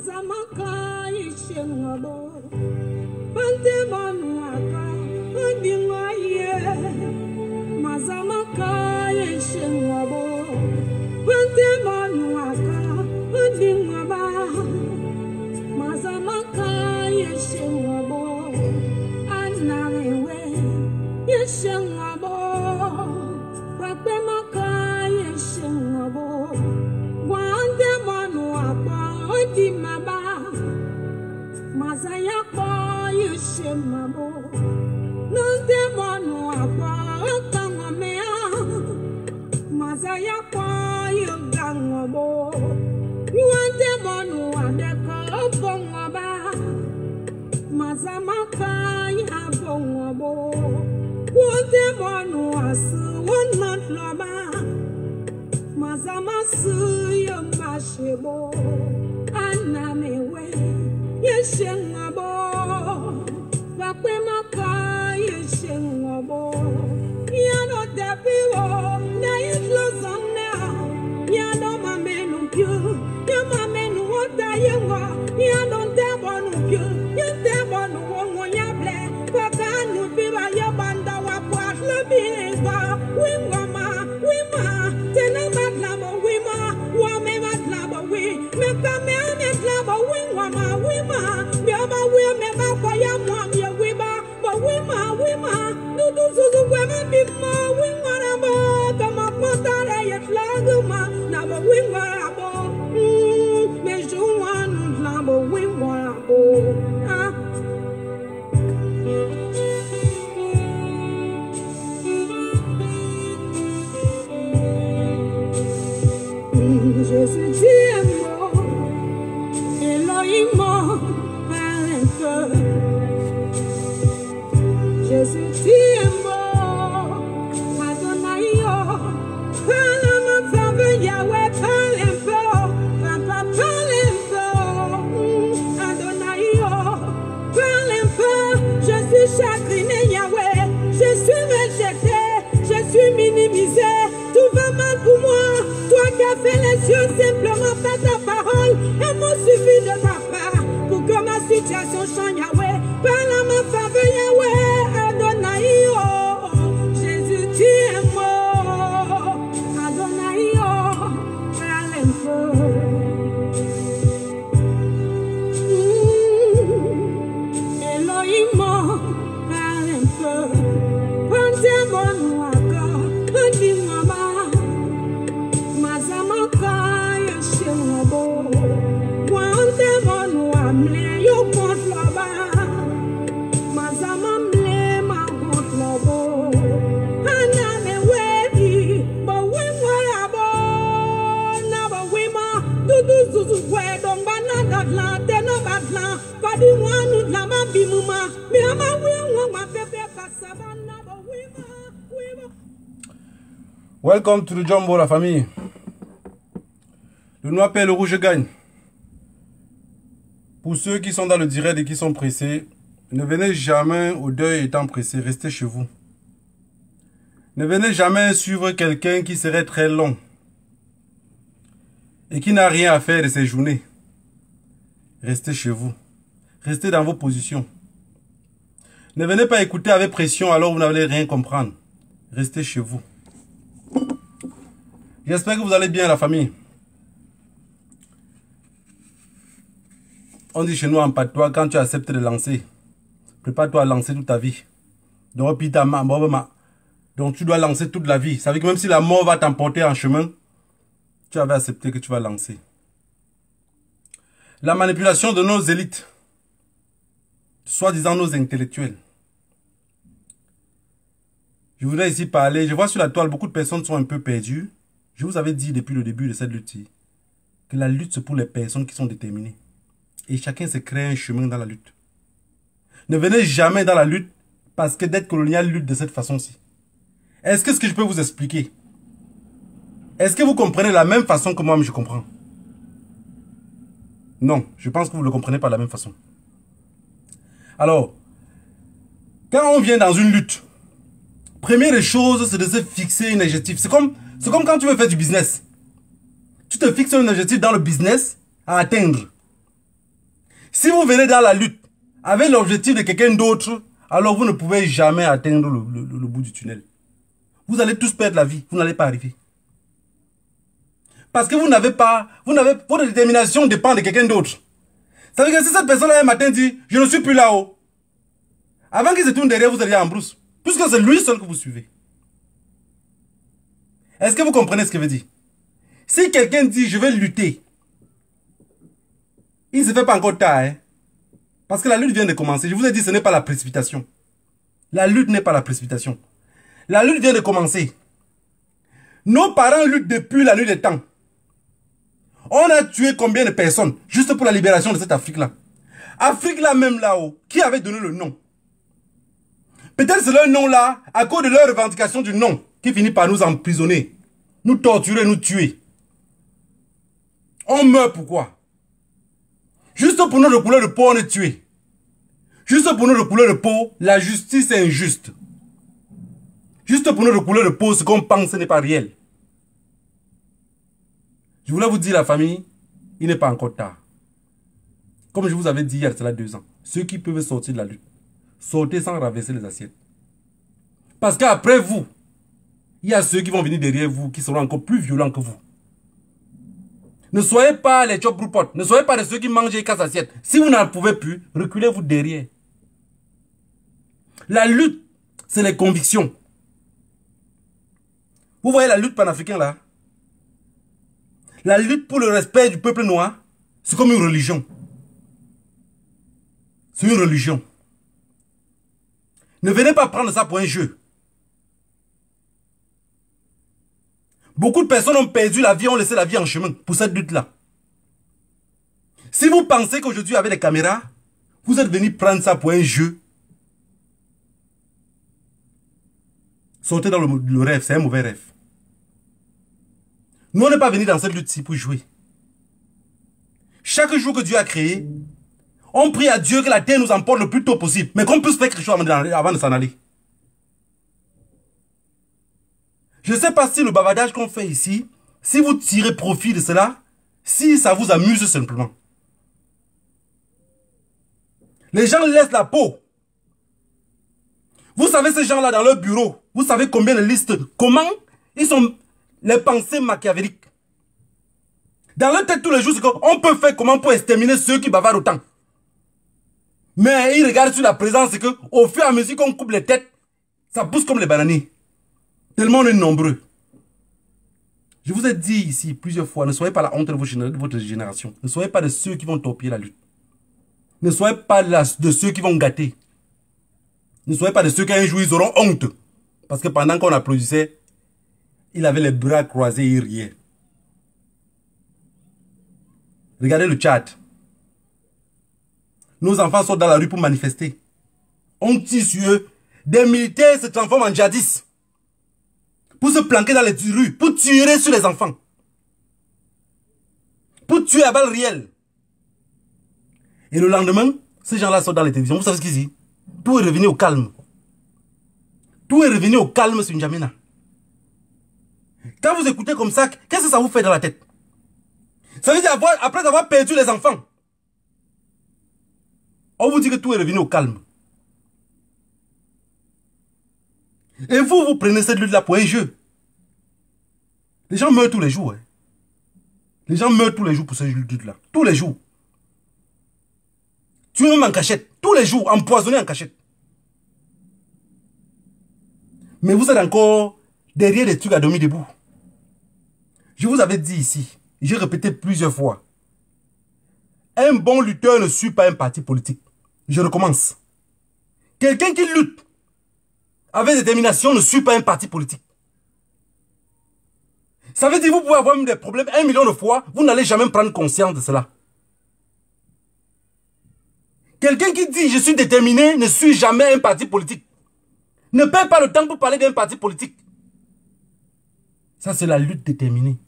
замокающим лбом. tout le the Jumbo, la famille. Le noir paie, le rouge gagne. Pour ceux qui sont dans le direct et qui sont pressés, ne venez jamais au deuil étant pressé, restez chez vous. Ne venez jamais suivre quelqu'un qui serait très long et qui n'a rien à faire de ses journées. Restez chez vous. Restez dans vos positions. Ne venez pas écouter avec pression alors vous n'allez rien comprendre. Restez chez vous. J'espère que vous allez bien, la famille. On dit chez nous en patois, quand tu acceptes de lancer, prépare-toi à lancer toute ta vie. Donc, tu dois lancer toute la vie. Ça veut dire que même si la mort va t'emporter en chemin, tu avais accepté que tu vas lancer. La manipulation de nos élites, soi-disant nos intellectuels. Je voudrais ici parler, je vois sur la toile, beaucoup de personnes sont un peu perdues. Je vous avais dit depuis le début de cette lutte que la lutte, c'est pour les personnes qui sont déterminées. Et chacun se crée un chemin dans la lutte. Ne venez jamais dans la lutte parce que d'être colonial lutte de cette façon-ci. Est-ce que ce que je peux vous expliquer Est-ce que vous comprenez la même façon que moi mais je comprends Non, je pense que vous ne le comprenez pas de la même façon. Alors, quand on vient dans une lutte, première chose, c'est de se fixer une objectif. C'est comme c'est comme quand tu veux faire du business. Tu te fixes un objectif dans le business à atteindre. Si vous venez dans la lutte avec l'objectif de quelqu'un d'autre, alors vous ne pouvez jamais atteindre le, bout du tunnel. Vous allez tous perdre la vie, vous n'allez pas arriver. Parce que vous n'avez pas, vous n'avez, votre détermination dépend de quelqu'un d'autre. Ça veut dire que si cette personne-là un matin dit, je ne suis plus là-haut, avant qu'il se tourne derrière, vous allez en brousse. Puisque c'est lui seul que vous suivez. Est-ce que vous comprenez ce que je veux dire Si quelqu'un dit je vais lutter, il ne se fait pas encore tard. Hein. Parce que la lutte vient de commencer. Je vous ai dit ce n'est pas la précipitation. La lutte n'est pas la précipitation. La lutte vient de commencer. Nos parents luttent depuis la nuit des temps. On a tué combien de personnes juste pour la libération de cette Afrique-là Afrique-là même là-haut, qui avait donné le nom Peut-être c'est leur nom-là à cause de leur revendication du nom qui finit par nous emprisonner, nous torturer, nous tuer. On meurt pourquoi Juste pour notre couleur de peau, on est tué. Juste pour notre couleur de peau, la justice est injuste. Juste pour notre couleur de peau, ce qu'on pense n'est pas réel. Je voulais vous dire, la famille, il n'est pas encore tard. Comme je vous avais dit hier, y a cela deux ans, ceux qui peuvent sortir de la lutte, sortez sans raverser les assiettes. Parce qu'après vous, il y a ceux qui vont venir derrière vous, qui seront encore plus violents que vous. Ne soyez pas les job Ne soyez pas de ceux qui mangent les cassent assiettes. Si vous n'en pouvez plus, reculez-vous derrière. La lutte, c'est les convictions. Vous voyez la lutte panafricaine là La lutte pour le respect du peuple noir, c'est comme une religion. C'est une religion. Ne venez pas prendre ça pour un jeu. Beaucoup de personnes ont perdu la vie, ont laissé la vie en chemin pour cette lutte-là. Si vous pensez qu'aujourd'hui, avec les caméras, vous êtes venus prendre ça pour un jeu, sortez dans le, rêve, c'est un mauvais rêve. Nous, on n'est pas venus dans cette lutte-ci pour jouer. Chaque jour que Dieu a créé, on prie à Dieu que la terre nous emporte le plus tôt possible, mais qu'on puisse faire quelque chose avant de s'en aller. Je ne sais pas si le bavardage qu'on fait ici, si vous tirez profit de cela, si ça vous amuse simplement. Les gens laissent la peau. Vous savez ces gens-là dans leur bureau, vous savez combien de listes, comment ils sont les pensées machiavéliques. Dans leur tête tous les jours, c'est peut faire comment pour exterminer ceux qui bavardent autant. Mais ils regardent sur la présence que, qu'au fur et à mesure qu'on coupe les têtes, ça pousse comme les bananiers. Tellement on est nombreux. Je vous ai dit ici plusieurs fois, ne soyez pas la honte de votre génération. Ne soyez pas de ceux qui vont torpiller la lutte. Ne soyez pas de ceux qui vont gâter. Ne soyez pas de ceux qui un jour ils auront honte. Parce que pendant qu'on applaudissait, il avait les bras croisés, il riait. Regardez le chat. Nos enfants sont dans la rue pour manifester. On il sur eux. Des militaires se transforment en jadis pour se planquer dans les rues, pour tirer sur les enfants. Pour tuer à balles réelles. Et le lendemain, ces gens-là sont dans les télévisions. Vous savez ce qu'ils disent Tout est revenu au calme. Tout est revenu au calme sur N'Djamena. Quand vous écoutez comme ça, qu'est-ce que ça vous fait dans la tête Ça veut dire après avoir perdu les enfants, on vous dit que tout est revenu au calme. Et vous, vous prenez cette lutte-là pour un jeu. Les gens meurent tous les jours. Hein. Les gens meurent tous les jours pour cette lutte-là. Tous les jours. Tu es même en cachette. Tous les jours, empoisonné en cachette. Mais vous êtes encore derrière des trucs à demi debout. Je vous avais dit ici, j'ai répété plusieurs fois. Un bon lutteur ne suit pas un parti politique. Je recommence. Quelqu'un qui lutte avec détermination, ne suis pas un parti politique. Ça veut dire que vous pouvez avoir des problèmes un million de fois, vous n'allez jamais prendre conscience de cela. Quelqu'un qui dit je suis déterminé ne suis jamais un parti politique. Ne perds pas le temps pour parler d'un parti politique. Ça, c'est la lutte déterminée.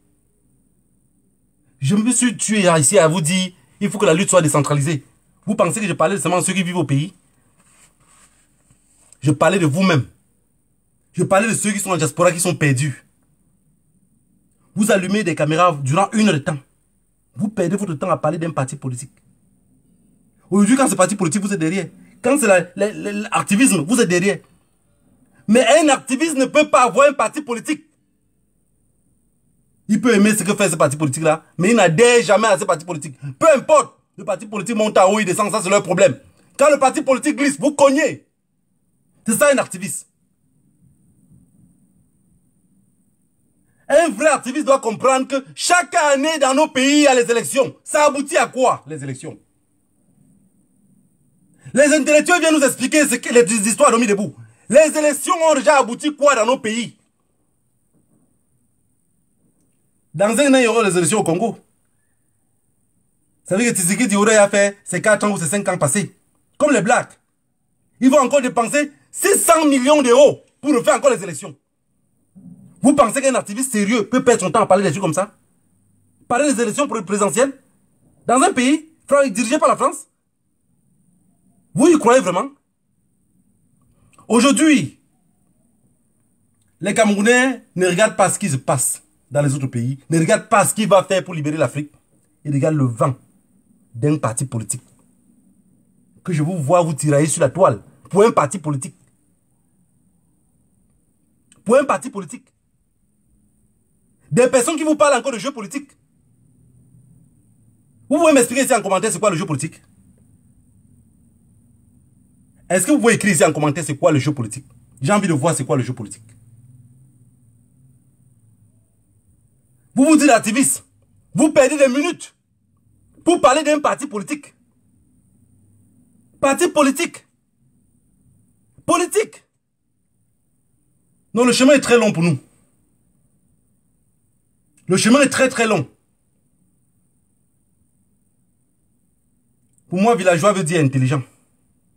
Je me suis tué ici à vous dire il faut que la lutte soit décentralisée. Vous pensez que je parlais seulement de ceux qui vivent au pays Je parlais de vous-même. Je parlais de ceux qui sont en diaspora, qui sont perdus. Vous allumez des caméras durant une heure de temps. Vous perdez votre temps à parler d'un parti politique. Aujourd'hui, quand c'est parti politique, vous êtes derrière. Quand c'est l'activisme, vous êtes derrière. Mais un activiste ne peut pas avoir un parti politique. Il peut aimer ce que fait ce parti politique-là, mais il n'adhère jamais à ce parti politique. Peu importe, le parti politique monte en haut, il descend, ça c'est leur problème. Quand le parti politique glisse, vous cognez. C'est ça un activiste. Un vrai activiste doit comprendre que chaque année dans nos pays, il y a les élections. Ça aboutit à quoi, les élections Les intellectuels viennent nous expliquer ce que les histoires mis debout. Les élections ont déjà abouti quoi dans nos pays Dans un an, il y aura les élections au Congo. Ça veut dire que Tiziki Dioré a fait ses 4 ans ou ses 5 ans passés. Comme les Blacks. Ils vont encore dépenser 600 millions d'euros pour refaire encore les élections. Vous pensez qu'un activiste sérieux peut perdre son temps à parler des choses comme ça Parler des élections présidentielles Dans un pays dirigé par la France Vous y croyez vraiment Aujourd'hui, les Camerounais ne regardent pas ce qui se passe dans les autres pays, ne regardent pas ce qu'il va faire pour libérer l'Afrique. Ils regardent le vent d'un parti politique. Que je vous vois vous tirailler sur la toile pour un parti politique. Pour un parti politique. Des personnes qui vous parlent encore de jeu politique. Vous pouvez m'expliquer ici en commentaire c'est quoi le jeu politique Est-ce que vous pouvez écrire ici en commentaire c'est quoi le jeu politique J'ai envie de voir c'est quoi le jeu politique. Vous vous dites activiste. Vous perdez des minutes pour parler d'un parti politique. Parti politique. Politique. Non, le chemin est très long pour nous. Le chemin est très très long. Pour moi, villageois veut dire intelligent.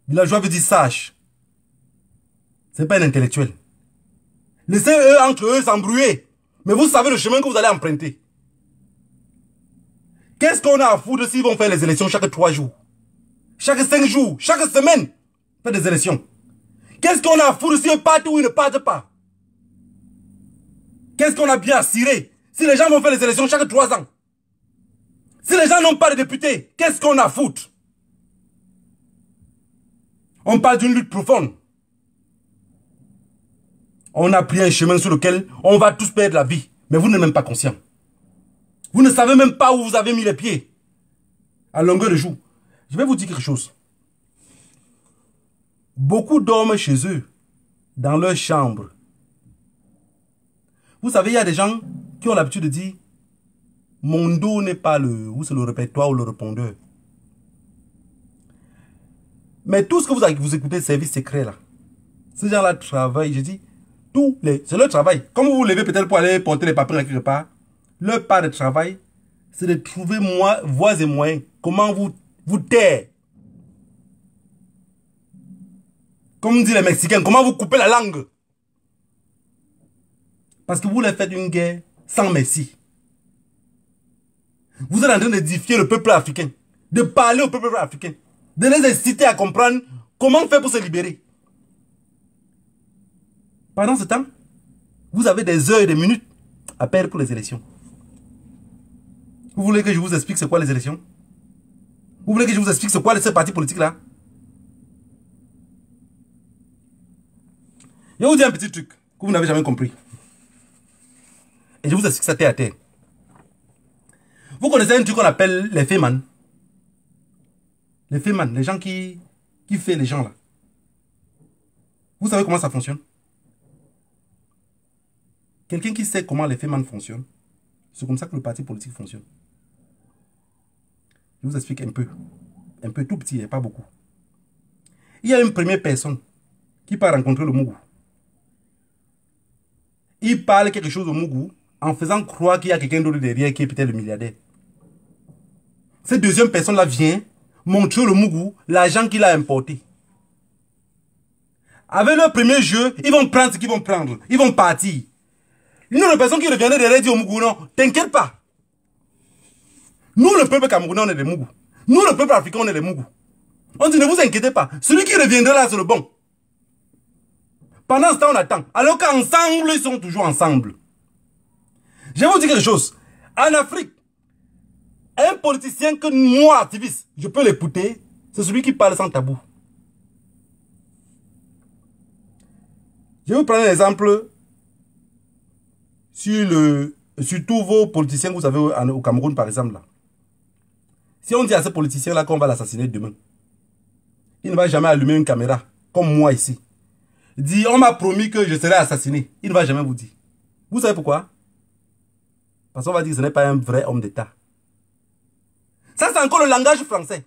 Villageois veut dire sage. C'est pas un intellectuel. Laissez eux entre eux s'embrouiller. Mais vous savez le chemin que vous allez emprunter. Qu'est-ce qu'on a à foutre s'ils vont faire les élections chaque trois jours Chaque cinq jours Chaque semaine Faire des élections. Qu'est-ce qu'on a à foutre s'ils partent ou ils ne partent pas Qu'est-ce qu'on a bien à cirer si les gens vont faire les élections chaque trois ans, si les gens n'ont pas de députés, qu'est-ce qu'on a à foutre On parle d'une lutte profonde. On a pris un chemin sur lequel on va tous perdre la vie. Mais vous n'êtes même pas conscient. Vous ne savez même pas où vous avez mis les pieds. À longueur de jour. Je vais vous dire quelque chose. Beaucoup dorment chez eux, dans leur chambre. Vous savez, il y a des gens ont l'habitude de dire mon dos n'est pas le ou c'est le répertoire ou le répondeur. Mais tout ce que vous, vous écoutez, service secret là, ces gens-là travaillent, je dis, tous les, c'est leur travail. Comme vous vous levez peut-être pour aller porter les papiers quelque part, leur part de travail, c'est de trouver moi, voies et moyens. Comment vous, vous taire. Comme dit les Mexicains, comment vous coupez la langue. Parce que vous les faites une guerre sans merci. Vous êtes en train d'édifier le peuple africain, de parler au peuple africain, de les inciter à comprendre comment faire pour se libérer. Pendant ce temps, vous avez des heures et des minutes à perdre pour les élections. Vous voulez que je vous explique ce quoi les élections Vous voulez que je vous explique ce quoi ce parti politique-là Je vous dire un petit truc que vous n'avez jamais compris. Et je vous explique ça terre à terre. Vous connaissez un truc qu'on appelle les fémans. Les fémans, les gens qui, qui fait les gens là. Vous savez comment ça fonctionne Quelqu'un qui sait comment les fémans fonctionnent, c'est comme ça que le parti politique fonctionne. Je vous explique un peu. Un peu tout petit, hein, pas beaucoup. Il y a une première personne qui part rencontrer le Mougou. Il parle quelque chose au Mougou en faisant croire qu'il y a quelqu'un d'autre derrière qui est peut-être le milliardaire. Cette deuxième personne-là vient montrer le Mougou l'argent qu'il a importé. Avec leur premier jeu, ils vont prendre ce qu'ils vont prendre. Ils vont partir. Une autre personne qui reviendrait derrière dit au Mougou, non, t'inquiète pas. Nous, le peuple camerounais, on est des Mougou. Nous, le peuple africain, on est des Mougou. On dit, ne vous inquiétez pas. Celui qui reviendra là, c'est le bon. Pendant ce temps, on attend. Alors qu'ensemble, ils sont toujours ensemble. Je vais vous dire quelque chose. En Afrique, un politicien que moi, activiste, je peux l'écouter, c'est celui qui parle sans tabou. Je vais vous prendre un exemple sur, sur tous vos politiciens que vous avez au Cameroun, par exemple. Là. Si on dit à ce politicien-là qu'on va l'assassiner demain, il ne va jamais allumer une caméra, comme moi ici. Il dit, on m'a promis que je serai assassiné. Il ne va jamais vous dire. Vous savez pourquoi parce qu'on va dire que ce n'est pas un vrai homme d'État. Ça, c'est encore le langage français.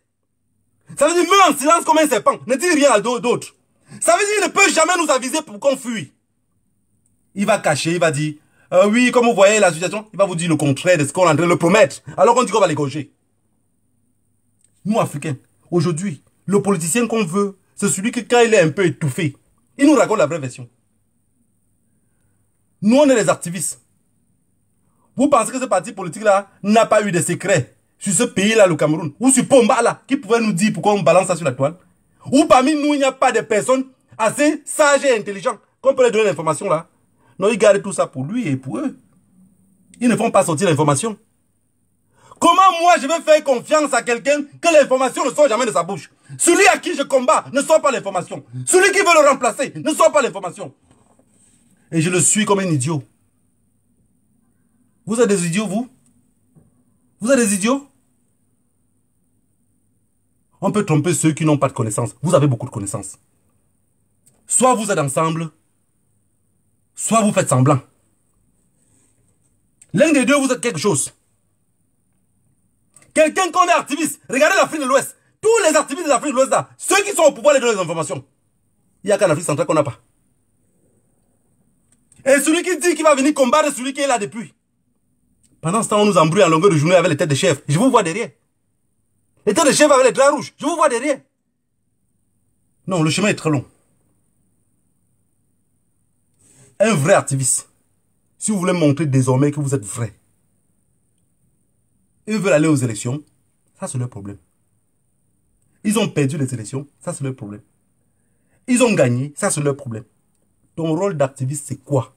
Ça veut dire, meurt en silence comme un serpent. Ne dit rien à d'autres. Ça veut dire qu'il ne peut jamais nous aviser pour qu'on fuit. Il va cacher, il va dire, euh, oui, comme vous voyez la situation, il va vous dire le contraire de ce qu'on est en train le promettre. Alors qu'on dit qu'on va les gaucher. Nous, Africains, aujourd'hui, le politicien qu'on veut, c'est celui qui, quand il est un peu étouffé, il nous raconte la vraie version. Nous, on est les activistes. Vous pensez que ce parti politique-là n'a pas eu de secret sur ce pays-là, le Cameroun, ou sur Pomba, là, qui pouvait nous dire pourquoi on balance ça sur la toile Ou parmi nous, il n'y a pas de personnes assez sages et intelligentes qu'on peut leur donner l'information, là Non, ils gardent tout ça pour lui et pour eux. Ils ne font pas sortir l'information. Comment moi je vais faire confiance à quelqu'un que l'information ne sort jamais de sa bouche Celui à qui je combats ne sort pas l'information. Celui qui veut le remplacer ne sort pas l'information. Et je le suis comme un idiot. Vous êtes des idiots, vous Vous êtes des idiots On peut tromper ceux qui n'ont pas de connaissances. Vous avez beaucoup de connaissances. Soit vous êtes ensemble, soit vous faites semblant. L'un des deux, vous êtes quelque chose. Quelqu'un qu'on est activiste. Regardez l'Afrique de l'Ouest. Tous les activistes de l'Afrique de l'Ouest, là, ceux qui sont au pouvoir, les donnent les informations. Il n'y a qu'un Afrique centrale qu'on n'a pas. Et celui qui dit qu'il va venir combattre, celui qui est là depuis. Pendant ce temps, on nous embrouille à longueur de journée avec les têtes de chef. Je vous vois derrière. Les têtes de chef avec les draps rouges. Je vous vois derrière. Non, le chemin est très long. Un vrai activiste. Si vous voulez montrer désormais que vous êtes vrai. Ils veulent aller aux élections. Ça, c'est leur problème. Ils ont perdu les élections. Ça, c'est leur problème. Ils ont gagné. Ça, c'est leur problème. Ton rôle d'activiste, c'est quoi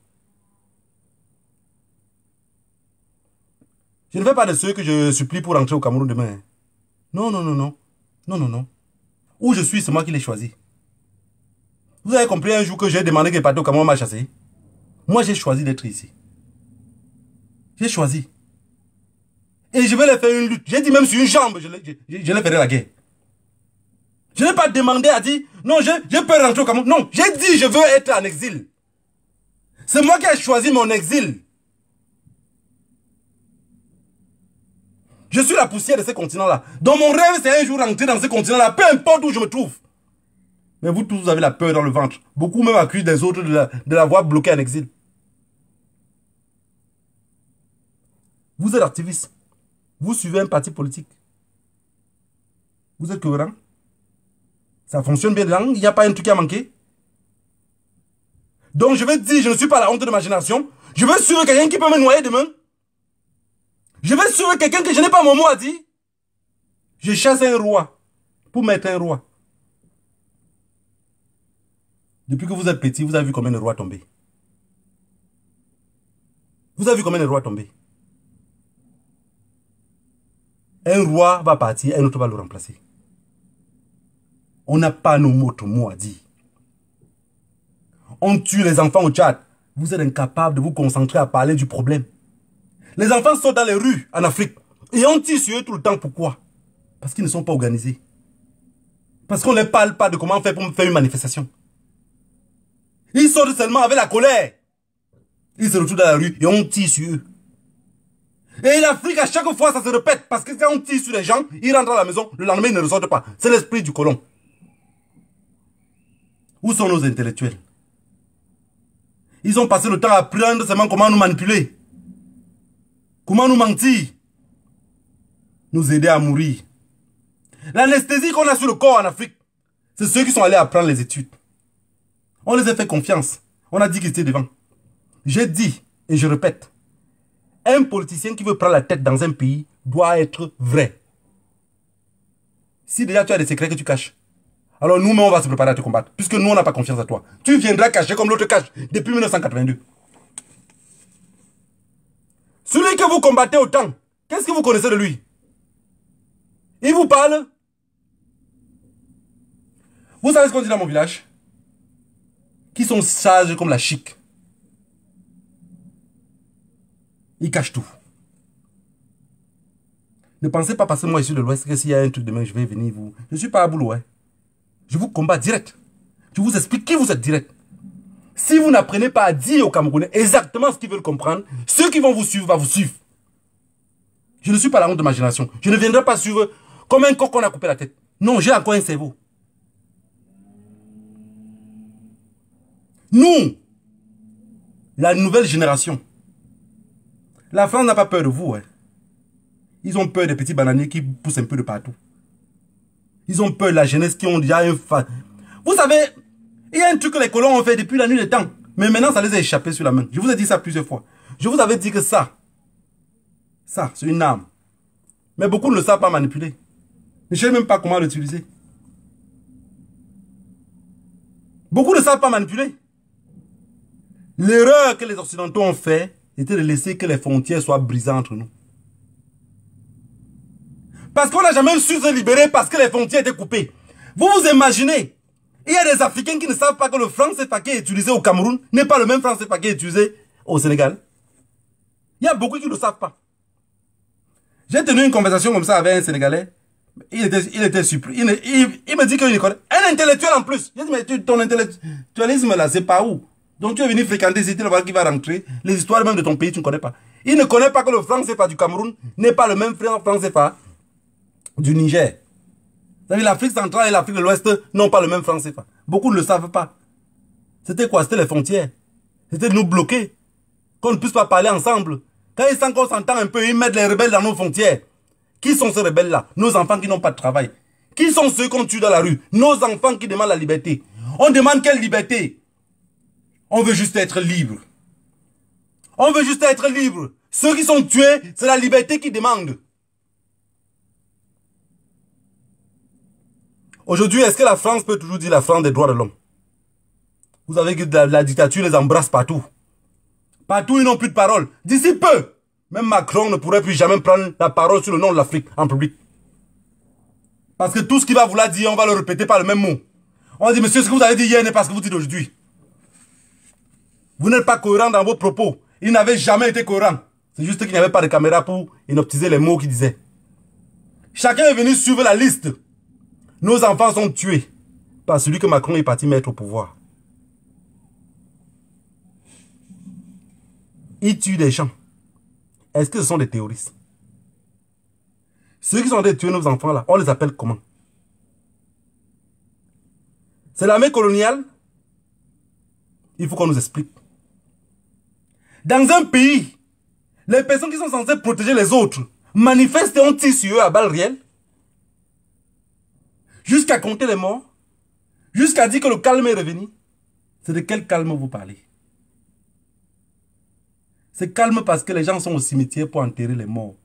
Je ne fais pas de ceux que je supplie pour rentrer au Cameroun demain. Non, non, non, non. Non, non, non. Où je suis, c'est moi qui l'ai choisi. Vous avez compris un jour que j'ai demandé que les au Cameroun m'a chassé Moi, j'ai choisi d'être ici. J'ai choisi. Et je vais leur faire une lutte. J'ai dit même sur une jambe, je, les, je, ferai la guerre. Je n'ai pas demandé à dire, non, je, je peux rentrer au Cameroun. Non, j'ai dit, je veux être en exil. C'est moi qui ai choisi mon exil. Je suis la poussière de ce continent-là. Dans mon rêve, c'est un jour rentrer dans ce continent-là, peu importe où je me trouve. Mais vous tous, vous avez la peur dans le ventre. Beaucoup même accusent des autres de l'avoir la bloqué en exil. Vous êtes activiste. Vous suivez un parti politique. Vous êtes cohérent. Ça fonctionne bien de langue. Il n'y a pas un truc à manquer. Donc je vais dire, je ne suis pas la honte de ma génération. Je veux suivre quelqu'un qui peut me noyer demain. Je vais sauver quelqu'un que je n'ai pas mon mot à dire. Je chasse un roi pour mettre un roi. Depuis que vous êtes petit, vous avez vu combien de rois tomber. Vous avez vu combien de rois tomber. Un roi va partir, un autre va le remplacer. On n'a pas nos mots, mots à dire. On tue les enfants au Tchad. Vous êtes incapable de vous concentrer à parler du problème. Les enfants sont dans les rues en Afrique. Et on tire sur eux tout le temps. Pourquoi Parce qu'ils ne sont pas organisés. Parce qu'on ne parle pas de comment faire pour faire une manifestation. Ils sortent seulement avec la colère. Ils se retrouvent dans la rue et on tire sur eux. Et l'Afrique, à chaque fois, ça se répète. Parce que quand on tire sur les gens, ils rentrent à la maison, le lendemain, ils ne ressortent pas. C'est l'esprit du colon. Où sont nos intellectuels Ils ont passé le temps à apprendre seulement comment nous manipuler. Comment nous mentir Nous aider à mourir. L'anesthésie qu'on a sur le corps en Afrique, c'est ceux qui sont allés apprendre les études. On les a fait confiance. On a dit qu'ils étaient devant. J'ai dit, et je répète, un politicien qui veut prendre la tête dans un pays doit être vrai. Si déjà tu as des secrets que tu caches, alors nous-mêmes on va se préparer à te combattre. Puisque nous on n'a pas confiance à toi. Tu viendras cacher comme l'autre cache depuis 1982. Celui que vous combattez autant, qu'est-ce que vous connaissez de lui Il vous parle. Vous savez ce qu'on dit dans mon village Qui sont sages comme la chic. Ils cachent tout. Ne pensez pas passer moi je suis de l'Ouest que s'il y a un truc demain, je vais venir vous. Je ne suis pas à boulot. Hein. Je vous combats direct. Je vous explique qui vous êtes direct. Si vous n'apprenez pas à dire aux Camerounais exactement ce qu'ils veulent comprendre, ceux qui vont vous suivre vont vous suivre. Je ne suis pas la honte de ma génération. Je ne viendrai pas suivre comme un coq qu'on a coupé la tête. Non, j'ai encore un cerveau. Nous, la nouvelle génération, la France n'a pas peur de vous. Hein. Ils ont peur des petits bananiers qui poussent un peu de partout. Ils ont peur de la jeunesse qui ont déjà un... Vous savez, il y a un truc que les colons ont fait depuis la nuit des temps. Mais maintenant, ça les a échappés sur la main. Je vous ai dit ça plusieurs fois. Je vous avais dit que ça, ça, c'est une arme. Mais beaucoup ne le savent pas manipuler. Je ne savent même pas comment l'utiliser. Beaucoup ne savent pas manipuler. L'erreur que les Occidentaux ont fait était de laisser que les frontières soient brisées entre nous. Parce qu'on n'a jamais su se libérer parce que les frontières étaient coupées. Vous vous imaginez il y a des Africains qui ne savent pas que le franc CFA qui est utilisé au Cameroun n'est pas le même franc CFA qui est utilisé au Sénégal. Il y a beaucoup qui ne le savent pas. J'ai tenu une conversation comme ça avec un Sénégalais. Il était, il était surpris. Il, me dit qu'il connaît. Un intellectuel en plus. J'ai dit, mais ton intellectualisme là, c'est pas où Donc tu es venu fréquenter c'est voir qui va rentrer. Les histoires même de ton pays, tu ne connais pas. Il ne connaît pas que le franc CFA du Cameroun n'est pas le même franc CFA du Niger. L'Afrique centrale et l'Afrique de l'Ouest n'ont pas le même français. Beaucoup ne le savent pas. C'était quoi C'était les frontières. C'était nous bloquer. Qu'on ne puisse pas parler ensemble. Quand ils sentent qu'on s'entend un peu, ils mettent les rebelles dans nos frontières. Qui sont ces rebelles-là Nos enfants qui n'ont pas de travail. Qui sont ceux qu'on tue dans la rue Nos enfants qui demandent la liberté. On demande quelle liberté On veut juste être libre. On veut juste être libre. Ceux qui sont tués, c'est la liberté qu'ils demandent. Aujourd'hui, est-ce que la France peut toujours dire la France des droits de l'homme Vous savez que la, dictature les embrasse partout. Partout, ils n'ont plus de parole. D'ici peu, même Macron ne pourrait plus jamais prendre la parole sur le nom de l'Afrique en public. Parce que tout ce qu'il va vouloir dire, on va le répéter par le même mot. On dit, monsieur, ce que vous avez dit hier n'est pas ce que vous dites aujourd'hui. Vous n'êtes pas cohérent dans vos propos. Il n'avait jamais été cohérent. C'est juste qu'il n'y avait pas de caméra pour inoptiser les mots qu'il disait. Chacun est venu suivre la liste nos enfants sont tués par celui que Macron est parti mettre au pouvoir. Il tue des gens. Est-ce que ce sont des terroristes Ceux qui sont en train tuer nos enfants là, on les appelle comment C'est l'armée coloniale Il faut qu'on nous explique. Dans un pays, les personnes qui sont censées protéger les autres manifestent et ont eux à balles réelles jusqu'à compter les morts, jusqu'à dire que le calme est revenu, c'est de quel calme vous parlez C'est calme parce que les gens sont au cimetière pour enterrer les morts.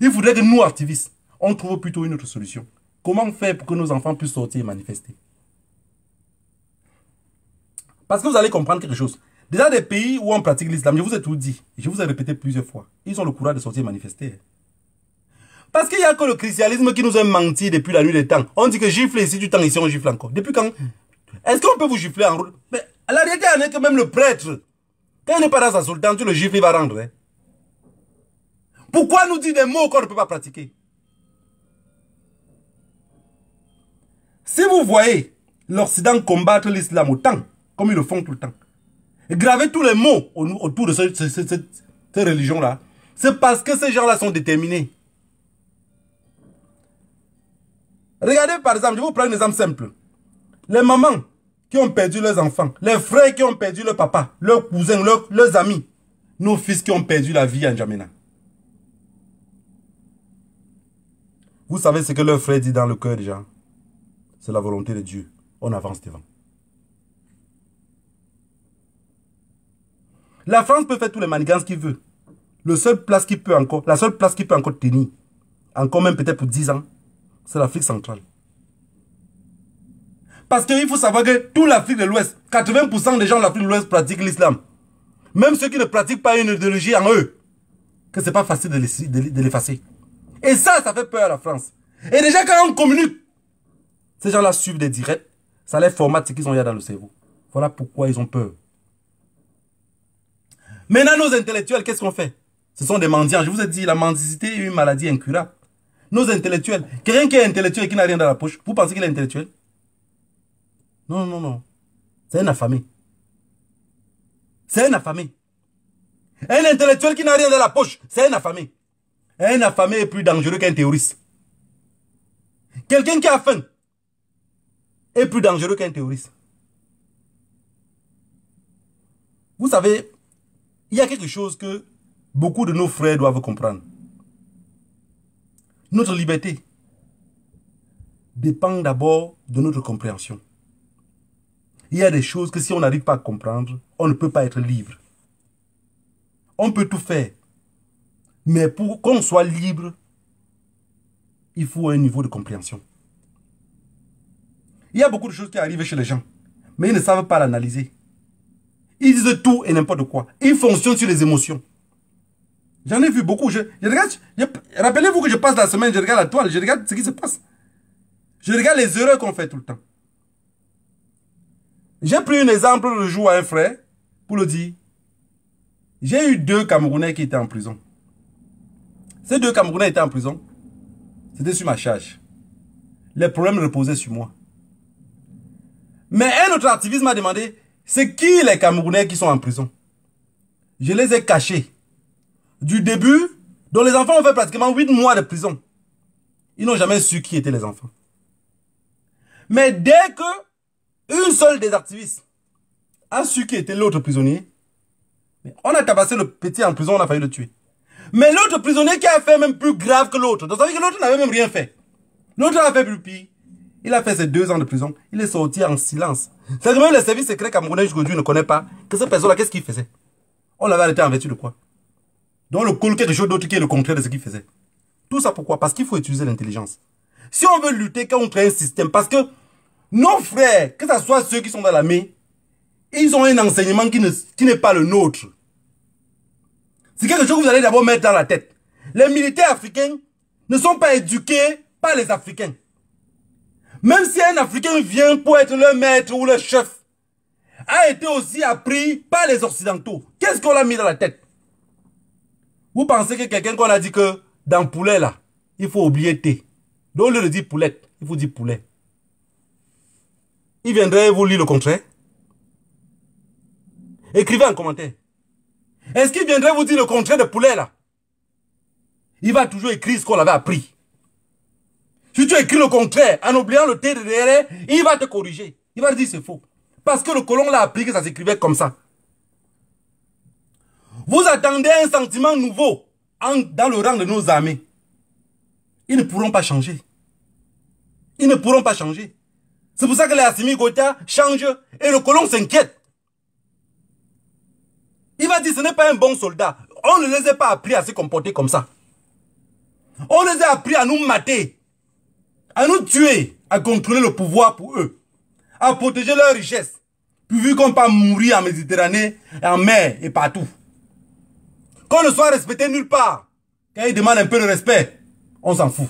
Il faudrait que nous, activistes, on trouve plutôt une autre solution. Comment faire pour que nos enfants puissent sortir et manifester Parce que vous allez comprendre quelque chose. Déjà des pays où on pratique l'islam, je vous ai tout dit, je vous ai répété plusieurs fois, ils ont le courage de sortir et manifester. Parce qu'il n'y a que le christianisme qui nous a menti depuis la nuit des temps. On dit que gifle ici, du temps ici, on gifle encore. Depuis quand hmm. Est-ce qu'on peut vous gifler en route Mais la réalité, en est que même le prêtre, quand il n'est pas dans sa sultan, tu le gifles, il va rendre. Hein. Pourquoi nous dire des mots qu'on ne peut pas pratiquer Si vous voyez l'Occident combattre l'islam autant, comme ils le font tout le temps, et graver tous les mots autour de cette religion-là, c'est parce que ces gens-là sont déterminés. Regardez par exemple, je vous prends un exemple simple. Les mamans qui ont perdu leurs enfants, les frères qui ont perdu leur papa, leurs cousins, leurs, amis, nos fils qui ont perdu la vie en Jamena. Vous savez ce que leur frère dit dans le cœur des gens C'est la volonté de Dieu. On avance devant. La France peut faire tous les manigances qu'il veut. Le seul place peut encore, la seule place qu'il peut encore tenir, encore même peut-être pour 10 ans, c'est l'Afrique centrale. Parce qu'il faut savoir que toute l'Afrique de l'Ouest, 80% des gens de l'Afrique de l'Ouest pratiquent l'islam. Même ceux qui ne pratiquent pas une idéologie en eux, que ce n'est pas facile de l'effacer. Et ça, ça fait peur à la France. Et déjà quand on communique, ces gens-là suivent des directs, ça les formate ce qu'ils ont dans le cerveau. Voilà pourquoi ils ont peur. Maintenant, nos intellectuels, qu'est-ce qu'on fait Ce sont des mendiants. Je vous ai dit, la mendicité est une maladie incurable nos intellectuels. Quelqu'un qui est intellectuel et qui n'a rien dans la poche, vous pensez qu'il est intellectuel Non, non, non. C'est un affamé. C'est un affamé. Un intellectuel qui n'a rien dans la poche, c'est un affamé. Un affamé est plus dangereux qu'un théoriste... Quelqu'un qui a faim est plus dangereux qu'un théoriste... Vous savez, il y a quelque chose que beaucoup de nos frères doivent comprendre. Notre liberté dépend d'abord de notre compréhension. Il y a des choses que si on n'arrive pas à comprendre, on ne peut pas être libre. On peut tout faire. Mais pour qu'on soit libre, il faut un niveau de compréhension. Il y a beaucoup de choses qui arrivent chez les gens, mais ils ne savent pas l'analyser. Ils disent tout et n'importe quoi. Ils fonctionnent sur les émotions. J'en ai vu beaucoup. Je, regarde, rappelez-vous que je passe la semaine, je regarde la toile, je regarde ce qui se passe. Je regarde les erreurs qu'on fait tout le temps. J'ai pris un exemple le jour à un frère pour le dire. J'ai eu deux Camerounais qui étaient en prison. Ces deux Camerounais étaient en prison. C'était sur ma charge. Les problèmes reposaient sur moi. Mais un autre activiste m'a demandé, c'est qui les Camerounais qui sont en prison Je les ai cachés du début, dont les enfants ont fait pratiquement 8 mois de prison. Ils n'ont jamais su qui étaient les enfants. Mais dès que une seule des activistes a su qui était l'autre prisonnier, on a tabassé le petit en prison, on a failli le tuer. Mais l'autre prisonnier qui a fait même plus grave que l'autre, donc ça veut dire que l'autre n'avait même rien fait. L'autre a fait plus pire. Il a fait ses deux ans de prison. Il est sorti en silence. C'est-à-dire même les services secrets camerounais aujourd'hui ne connaît pas que cette personne-là, qu'est-ce qu'il faisait On l'avait arrêté en vertu de quoi donc le col quelque choses d'autre qui est le contraire de ce qu'il faisait. Tout ça pourquoi Parce qu'il faut utiliser l'intelligence. Si on veut lutter contre un système, parce que nos frères, que ce soit ceux qui sont dans l'armée, ils ont un enseignement qui n'est pas le nôtre. C'est quelque chose que vous allez d'abord mettre dans la tête. Les militaires africains ne sont pas éduqués par les Africains. Même si un Africain vient pour être le maître ou le chef, a été aussi appris par les Occidentaux. Qu'est-ce qu'on a mis dans la tête vous pensez que quelqu'un qu'on a dit que dans poulet là, il faut oublier T. Donc au lieu de dire poulette, il faut dire poulet. Il viendrait vous lire le contraire. Écrivez en commentaire. Est-ce qu'il viendrait vous dire le contraire de poulet là Il va toujours écrire ce qu'on avait appris. Si tu écris le contraire en oubliant le T derrière, il va te corriger. Il va te dire c'est faux. Parce que le colon l'a appris que ça s'écrivait comme ça. Vous attendez un sentiment nouveau dans le rang de nos armées. Ils ne pourront pas changer. Ils ne pourront pas changer. C'est pour ça que les Assimi changent et le colon s'inquiète. Il va dire ce n'est pas un bon soldat. On ne les a pas appris à se comporter comme ça. On les a appris à nous mater, à nous tuer, à contrôler le pouvoir pour eux, à protéger leurs richesses, vu qu'on pas mourir en Méditerranée, en mer et partout. Qu'on ne soit respecté nulle part. Quand il demande un peu de respect, on s'en fout.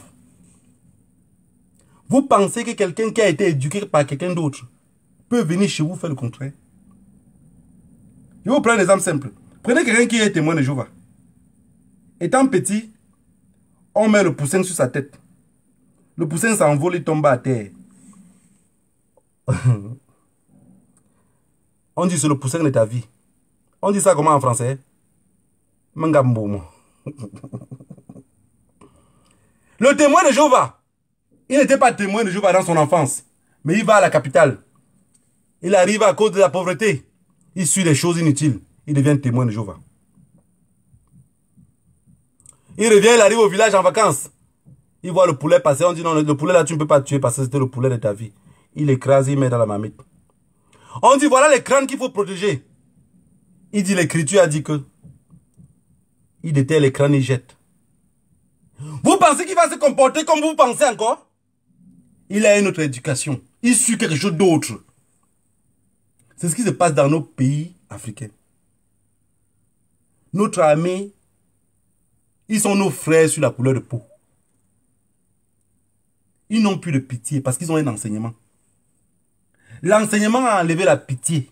Vous pensez que quelqu'un qui a été éduqué par quelqu'un d'autre peut venir chez vous faire le contraire Je vous prends un exemple simple. Prenez quelqu'un qui est témoin de Jova. Étant petit, on met le poussin sur sa tête. Le poussin s'envole et tombe à terre. on dit c'est le poussin de ta vie. On dit ça comment en français le témoin de Jova. il n'était pas témoin de Jova dans son enfance, mais il va à la capitale. Il arrive à cause de la pauvreté. Il suit des choses inutiles. Il devient témoin de Jova. Il revient, il arrive au village en vacances. Il voit le poulet passer. On dit non, le poulet là, tu ne peux pas tuer parce que c'était le poulet de ta vie. Il écrase, il met dans la mamite. On dit voilà les crânes qu'il faut protéger. Il dit l'écriture a dit que il déterre l'écran et jette. Vous pensez qu'il va se comporter comme vous pensez encore Il a une autre éducation. Il suit quelque chose d'autre. C'est ce qui se passe dans nos pays africains. Notre ami, ils sont nos frères sur la couleur de peau. Ils n'ont plus de pitié parce qu'ils ont un enseignement. L'enseignement a enlevé la pitié.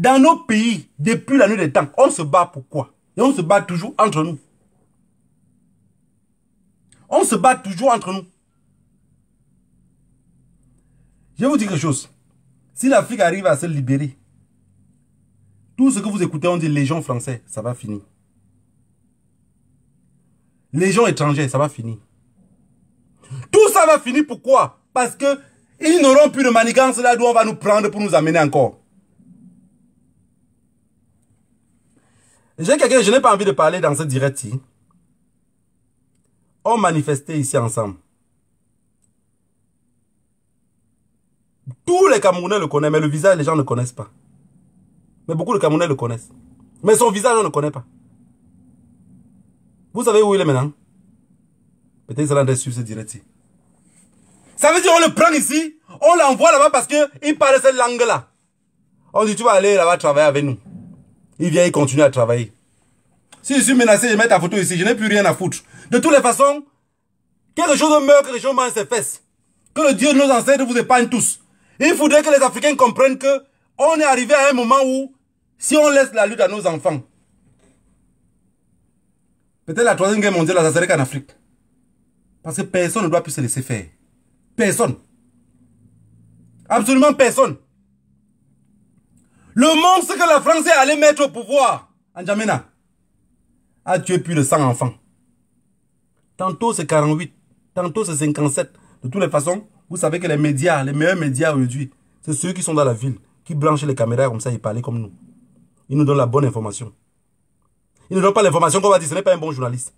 Dans nos pays, depuis la nuit des temps, on se bat pour quoi Et on se bat toujours entre nous. On se bat toujours entre nous. Je vais vous dire quelque chose. Si l'Afrique arrive à se libérer, tout ce que vous écoutez, on dit légion français, ça va finir. Légion étrangère, ça va finir. Tout ça va finir pourquoi Parce que n'auront plus de manigance là d'où on va nous prendre pour nous amener encore. J'ai quelqu'un, je n'ai pas envie de parler dans ce direct -ci. On manifestait ici ensemble. Tous les Camerounais le connaissent, mais le visage, les gens ne connaissent pas. Mais beaucoup de Camerounais le connaissent. Mais son visage, on ne connaît pas. Vous savez où il est maintenant Peut-être qu'il l'a sur ce direct -ci. Ça veut dire on le prend ici, on l'envoie là-bas parce qu'il parle cette langue-là. On dit tu vas aller là-bas travailler avec nous il vient, il continue à travailler. Si je suis menacé, je mettre ta photo ici, je n'ai plus rien à foutre. De toutes les façons, quelque chose meurt, les chose mangent ses fesses. Que le Dieu de nos ancêtres vous épargne tous. Il faudrait que les Africains comprennent que on est arrivé à un moment où, si on laisse la lutte à nos enfants, peut-être la troisième guerre mondiale, ça serait qu'en Afrique. Parce que personne ne doit plus se laisser faire. Personne. Absolument personne. Le monstre que la France est allée mettre au pouvoir, Anjamena, a ah, tué plus de 100 enfants. Tantôt c'est 48, tantôt c'est 57. De toutes les façons, vous savez que les médias, les meilleurs médias aujourd'hui, c'est ceux qui sont dans la ville, qui branchent les caméras comme ça, ils parlent comme nous. Ils nous donnent la bonne information. Ils ne donnent pas l'information qu'on va dire, ce n'est pas un bon journaliste.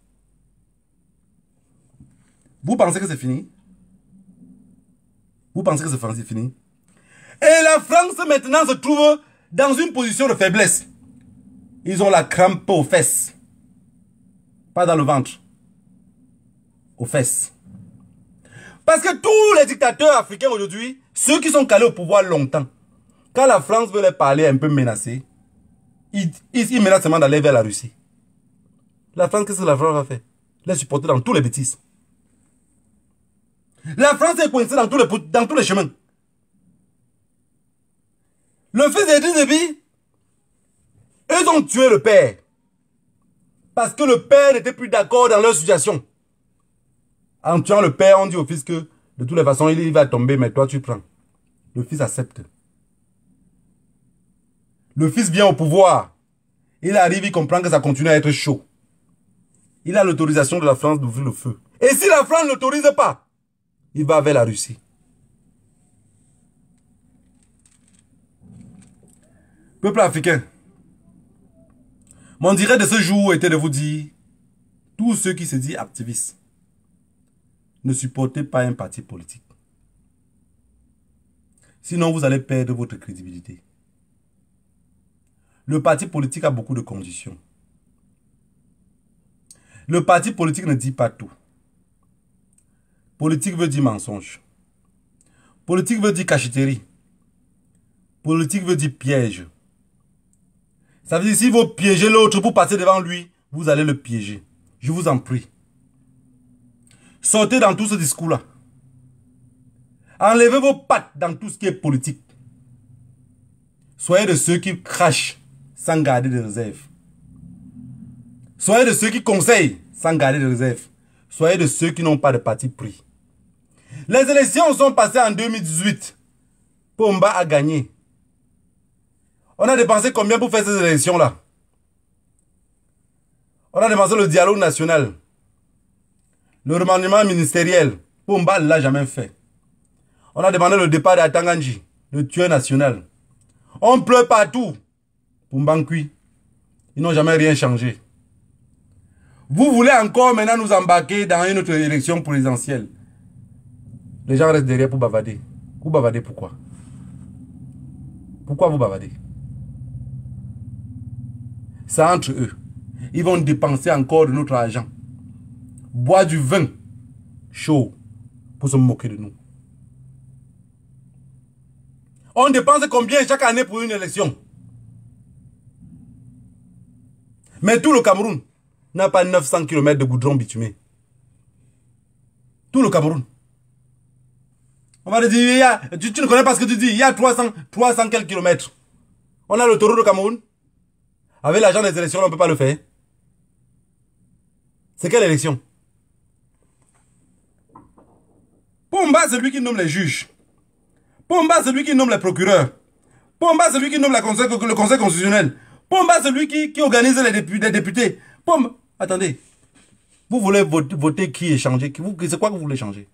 Vous pensez que c'est fini Vous pensez que c'est fini Et la France maintenant se trouve dans une position de faiblesse. Ils ont la crampe aux fesses. Pas dans le ventre. Aux fesses. Parce que tous les dictateurs africains aujourd'hui, ceux qui sont calés au pouvoir longtemps, quand la France veut les parler un peu menacés, ils, ils, menacent seulement d'aller vers la Russie. La France, qu'est-ce que la France va faire Les supporter dans tous les bêtises. La France est coincée dans tous les, dans tous les chemins. Le fils de vie, ils ont tué le père. Parce que le père n'était plus d'accord dans leur situation. En tuant le père, on dit au fils que de toutes les façons, il va tomber, mais toi tu prends. Le fils accepte. Le fils vient au pouvoir. Il arrive, il comprend que ça continue à être chaud. Il a l'autorisation de la France d'ouvrir le feu. Et si la France ne l'autorise pas, il va vers la Russie. Peuple africain, mon direct de ce jour était de vous dire, tous ceux qui se disent activistes, ne supportez pas un parti politique. Sinon, vous allez perdre votre crédibilité. Le parti politique a beaucoup de conditions. Le parti politique ne dit pas tout. Politique veut dire mensonge. Politique veut dire cacheterie. Politique veut dire piège. Ça veut dire si vous piégez l'autre pour passer devant lui, vous allez le piéger. Je vous en prie. Sortez dans tout ce discours-là. Enlevez vos pattes dans tout ce qui est politique. Soyez de ceux qui crachent sans garder de réserve. Soyez de ceux qui conseillent sans garder de réserve. Soyez de ceux qui n'ont pas de parti pris. Les élections sont passées en 2018. Pomba a gagné. On a dépensé combien pour faire ces élections-là On a dépensé le dialogue national, le remaniement ministériel. Pumba ne l'a jamais fait. On a demandé le départ d'Atanganji, le tueur national. On pleut partout. Pumba cuit. Ils n'ont jamais rien changé. Vous voulez encore maintenant nous embarquer dans une autre élection présidentielle. Les gens restent derrière pour bavader. Vous bavadez pourquoi Pourquoi vous bavadez c'est entre eux. Ils vont dépenser encore de notre argent. Bois du vin chaud pour se moquer de nous. On dépense combien chaque année pour une élection Mais tout le Cameroun n'a pas 900 km de goudron bitumé. Tout le Cameroun. On va dire, tu, ne connais pas ce que tu dis, il y a 300, 300 kilomètres. On a le taureau de Cameroun. Avec l'argent des élections, on ne peut pas le faire. C'est quelle élection Pomba, c'est lui qui nomme les juges. Pomba, c'est lui qui nomme les procureurs. Pomba, c'est lui qui nomme le conseil constitutionnel. Pomba, c'est lui qui, organise les, députés. Pomba, attendez. Vous voulez voter, voter qui est changé C'est quoi que vous voulez changer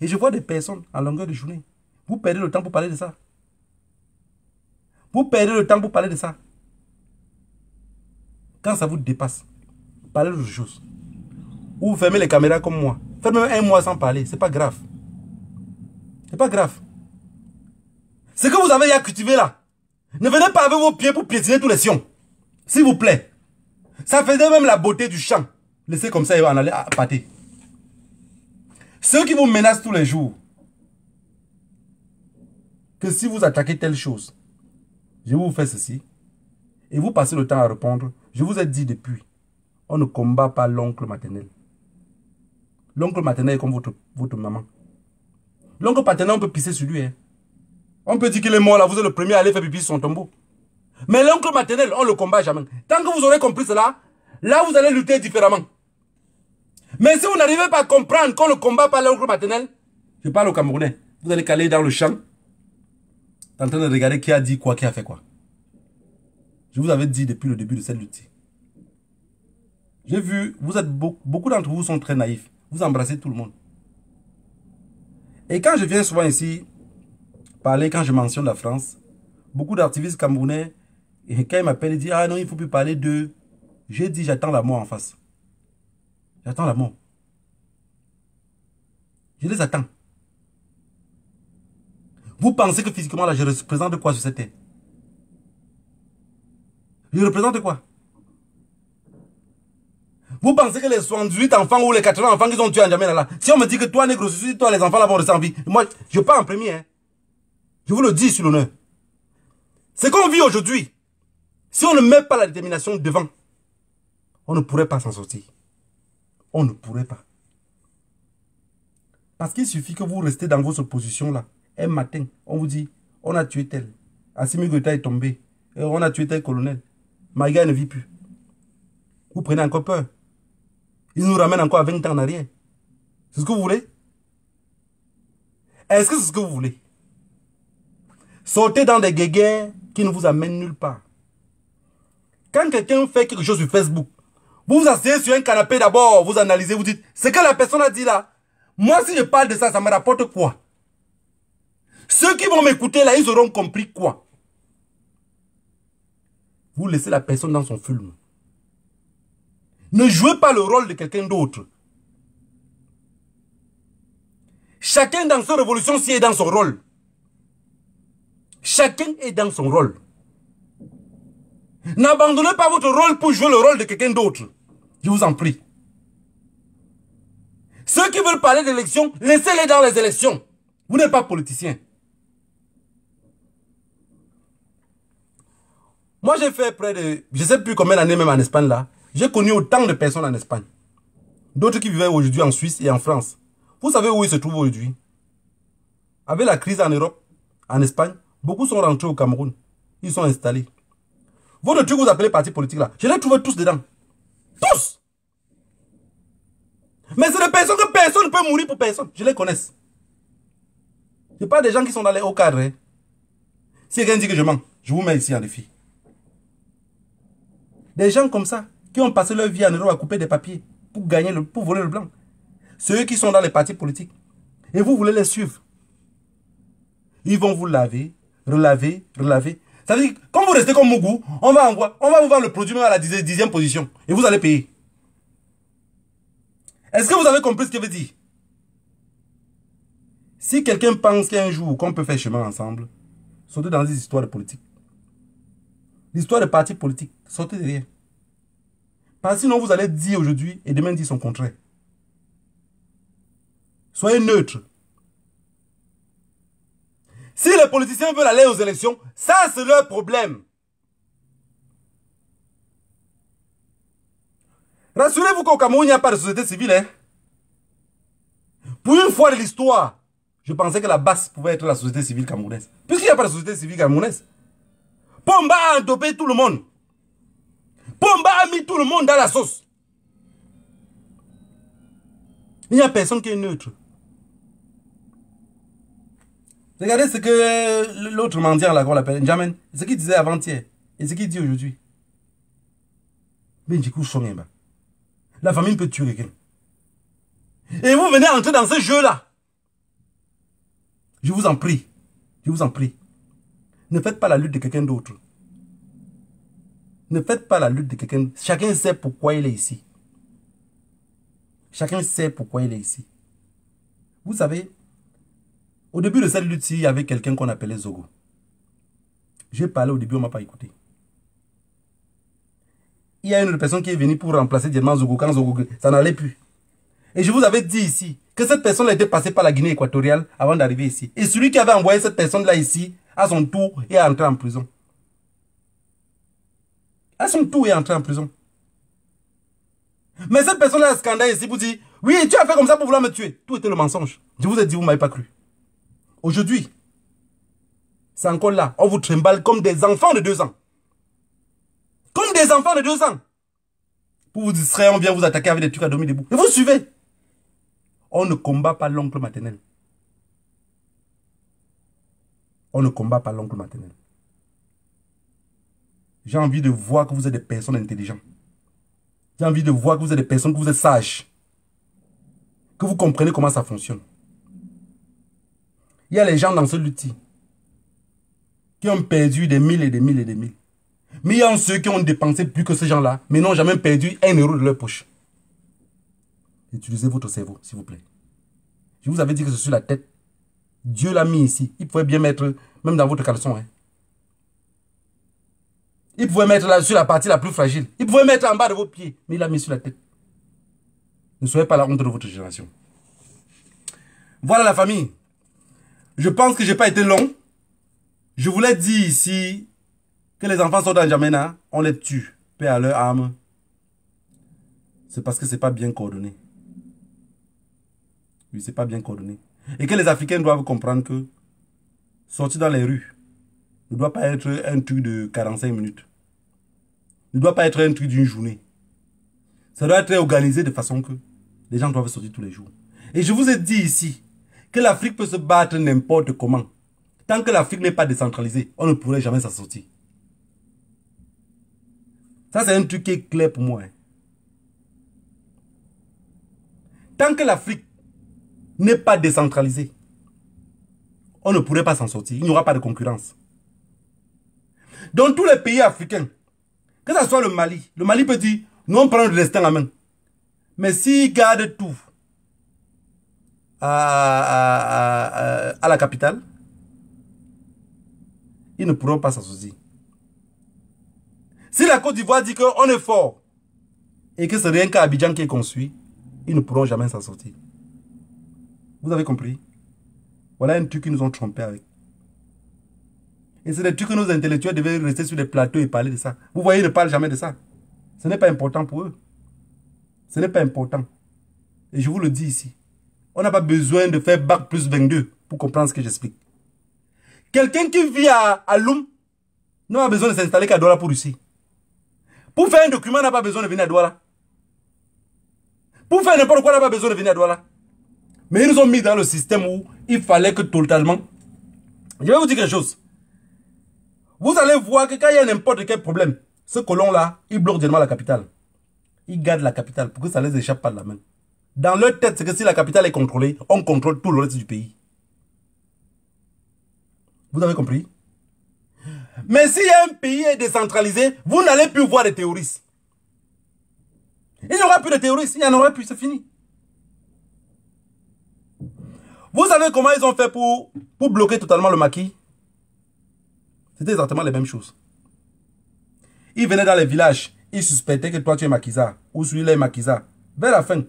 Et je vois des personnes à longueur de journée. Vous perdez le temps pour parler de ça. Vous perdez le temps pour parler de ça ça vous dépasse, parlez de choses Ou fermez les caméras comme moi. Fermez un mois sans parler, c'est pas grave. C'est pas grave. Ce que vous avez à cultiver là, ne venez pas avec vos pieds pour piétiner tous les sions. S'il vous plaît. Ça faisait même la beauté du champ. Laissez comme ça et en aller à pâter. Ceux qui vous menacent tous les jours, que si vous attaquez telle chose, je vous fais ceci, et vous passez le temps à répondre, je vous ai dit depuis, on ne combat pas l'oncle maternel. L'oncle maternel est comme votre, maman. L'oncle maternel, on peut pisser sur lui. Hein. On peut dire qu'il est mort là, vous êtes le premier à aller faire pipi sur son tombeau. Mais l'oncle maternel, on ne le combat jamais. Tant que vous aurez compris cela, là vous allez lutter différemment. Mais si vous n'arrivez pas à comprendre qu'on ne combat pas l'oncle maternel, je parle au Camerounais, vous allez caler dans le champ, en train de regarder qui a dit quoi, qui a fait quoi. Je vous avez dit depuis le début de cette lutte. J'ai vu, vous êtes beaucoup, d'entre vous sont très naïfs. Vous embrassez tout le monde. Et quand je viens souvent ici parler, quand je mentionne la France, beaucoup d'activistes camerounais, quand ils m'appellent, ils disent Ah non, il ne faut plus parler d'eux. J'ai dit J'attends la mort en face. J'attends la mort. Je les attends. Vous pensez que physiquement, là, je représente de quoi sur cette il représente quoi Vous pensez que les 78 enfants ou les 80 enfants qu'ils ont tués en Jamena là, si on me dit que toi, négro, toi, les enfants là vont rester en vie, moi, je pars en premier. Hein. Je vous le dis sur l'honneur. C'est qu'on vit aujourd'hui, si on ne met pas la détermination devant, on ne pourrait pas s'en sortir. On ne pourrait pas. Parce qu'il suffit que vous restez dans votre position là. Un matin, on vous dit, on a tué tel. Assimi est tombé. on a tué tel colonel. Maïga ne vit plus. Vous prenez encore peur. Il nous ramène encore à 20 ans en arrière. C'est ce que vous voulez Est-ce que c'est ce que vous voulez Sortez dans des guéguerres qui ne vous amènent nulle part. Quand quelqu'un fait quelque chose sur Facebook, vous vous asseyez sur un canapé d'abord, vous analysez, vous dites, ce que la personne a dit là, moi si je parle de ça, ça me rapporte quoi Ceux qui vont m'écouter là, ils auront compris quoi vous laissez la personne dans son film. Ne jouez pas le rôle de quelqu'un d'autre. Chacun dans sa révolution si est dans son rôle. Chacun est dans son rôle. N'abandonnez pas votre rôle pour jouer le rôle de quelqu'un d'autre. Je vous en prie. Ceux qui veulent parler d'élections, laissez-les dans les élections. Vous n'êtes pas politicien. Moi, j'ai fait près de, je sais plus combien d'années même en Espagne là. J'ai connu autant de personnes en Espagne. D'autres qui vivaient aujourd'hui en Suisse et en France. Vous savez où ils se trouvent aujourd'hui Avec la crise en Europe, en Espagne, beaucoup sont rentrés au Cameroun. Ils sont installés. Votre truc, vous appelez parti politique là, je les trouve tous dedans. Tous Mais c'est des personnes que personne ne peut mourir pour personne. Je les connais. Je parle des gens qui sont dans les hauts cadres. Hein. Si quelqu'un dit que je mens, je vous mets ici en défi. Des gens comme ça, qui ont passé leur vie en euros à couper des papiers pour gagner, le, pour voler le blanc. Ceux qui sont dans les partis politiques. Et vous voulez les suivre. Ils vont vous laver, relaver, relaver. Ça veut dire quand vous restez comme Mougou, on va, vous voir le produit même à la dixième position. Et vous allez payer. Est-ce que vous avez compris ce que je veux dire Si quelqu'un pense qu'un jour qu'on peut faire chemin ensemble, surtout dans des histoires de politique, L'histoire des partis politiques, sortez de rien. Parce que sinon, vous allez dire aujourd'hui et demain dire son contraire. Soyez neutre. Si les politiciens veulent aller aux élections, ça c'est leur problème. Rassurez-vous qu'au Cameroun, il n'y a pas de société civile. Hein. Pour une fois de l'histoire, je pensais que la base pouvait être la société civile camerounaise. Puisqu'il n'y a pas de société civile camerounaise. Pomba a dopé tout le monde. Pomba a mis tout le monde dans la sauce. Il n'y a personne qui est neutre. Regardez ce que l'autre mendiant, là, qu'on l'appelle, ce qu'il disait avant-hier et ce qu'il dit aujourd'hui. Hein. La famille peut tuer quelqu'un. Et vous venez entrer dans ce jeu-là. Je vous en prie. Je vous en prie. Ne faites pas la lutte de quelqu'un d'autre. Ne faites pas la lutte de quelqu'un. Chacun sait pourquoi il est ici. Chacun sait pourquoi il est ici. Vous savez, au début de cette lutte-ci, il y avait quelqu'un qu'on appelait Zogo. J'ai parlé au début, on ne m'a pas écouté. Il y a une autre personne qui est venue pour remplacer directement Zogo quand Zogo, ça n'allait plus. Et je vous avais dit ici que cette personne là était passée par la Guinée équatoriale avant d'arriver ici. Et celui qui avait envoyé cette personne-là ici à son tour, est entré en prison. À son tour, est entré en prison. Mais cette personne-là a scandale ici Vous dites, oui, tu as fait comme ça pour vouloir me tuer. Tout était le mensonge. Je vous ai dit, vous ne m'avez pas cru. Aujourd'hui, c'est encore là. On vous trimballe comme des enfants de deux ans. Comme des enfants de deux ans. Pour vous distraire, on vient vous attaquer avec des trucs à demi debout. Et vous suivez. On ne combat pas l'oncle maternel. On ne combat pas l'oncle maternel. J'ai envie de voir que vous êtes des personnes intelligentes. J'ai envie de voir que vous êtes des personnes, que vous êtes sages. Que vous comprenez comment ça fonctionne. Il y a les gens dans ce lutte qui ont perdu des mille et des mille et des mille. Mais il y a ceux qui ont dépensé plus que ces gens-là, mais n'ont jamais perdu un euro de leur poche. Utilisez votre cerveau, s'il vous plaît. Je vous avais dit que je suis la tête Dieu l'a mis ici. Il pouvait bien mettre, même dans votre caleçon. Hein. Il pouvait mettre là, sur la partie la plus fragile. Il pouvait mettre en bas de vos pieds, mais il l'a mis sur la tête. Ne soyez pas la honte de votre génération. Voilà la famille. Je pense que je n'ai pas été long. Je voulais dire ici que les enfants sont dans Jamena, on les tue. Paix à leur âme. C'est parce que ce n'est pas bien coordonné. Oui, ce n'est pas bien coordonné. Et que les Africains doivent comprendre que sortir dans les rues ne doit pas être un truc de 45 minutes. Ne doit pas être un truc d'une journée. Ça doit être organisé de façon que les gens doivent sortir tous les jours. Et je vous ai dit ici que l'Afrique peut se battre n'importe comment. Tant que l'Afrique n'est pas décentralisée, on ne pourrait jamais s'en sortir. Ça, c'est un truc qui est clair pour moi. Hein. Tant que l'Afrique n'est pas décentralisé, on ne pourrait pas s'en sortir. Il n'y aura pas de concurrence. Dans tous les pays africains, que ce soit le Mali, le Mali peut dire, nous on prend le destin la main. Mais s'il garde tout à, la capitale, ils ne pourront pas s'en sortir. Si la Côte d'Ivoire dit qu'on est fort et que c'est rien qu'à qui est construit, ils ne pourront jamais s'en sortir. Vous avez compris Voilà un truc qu'ils nous ont trompé avec. Et c'est des trucs que nos intellectuels devaient rester sur les plateaux et parler de ça. Vous voyez, ils ne parlent jamais de ça. Ce n'est pas important pour eux. Ce n'est pas important. Et je vous le dis ici. On n'a pas besoin de faire Bac plus 22 pour comprendre ce que j'explique. Quelqu'un qui vit à, à n'a pas besoin de s'installer qu'à Douala pour ici. Pour faire un document, n'a pas besoin de venir à Douala. Pour faire n'importe quoi, on n'a pas besoin de venir à Douala. Mais ils nous ont mis dans le système où il fallait que totalement... Je vais vous dire quelque chose. Vous allez voir que quand il y a n'importe quel problème, ce colon-là, il bloque directement la capitale. Il garde la capitale pour que ça ne les échappe pas de la main. Dans leur tête, c'est que si la capitale est contrôlée, on contrôle tout le reste du pays. Vous avez compris Mais si un pays est décentralisé, vous n'allez plus voir des terroristes. Il n'y aura plus de terroristes, il n'y en aura plus, c'est fini. Vous savez comment ils ont fait pour, pour bloquer totalement le maquis C'était exactement les mêmes choses. Ils venaient dans les villages, ils suspectaient que toi tu es maquisa, ou celui-là est maquisa. Vers la fin,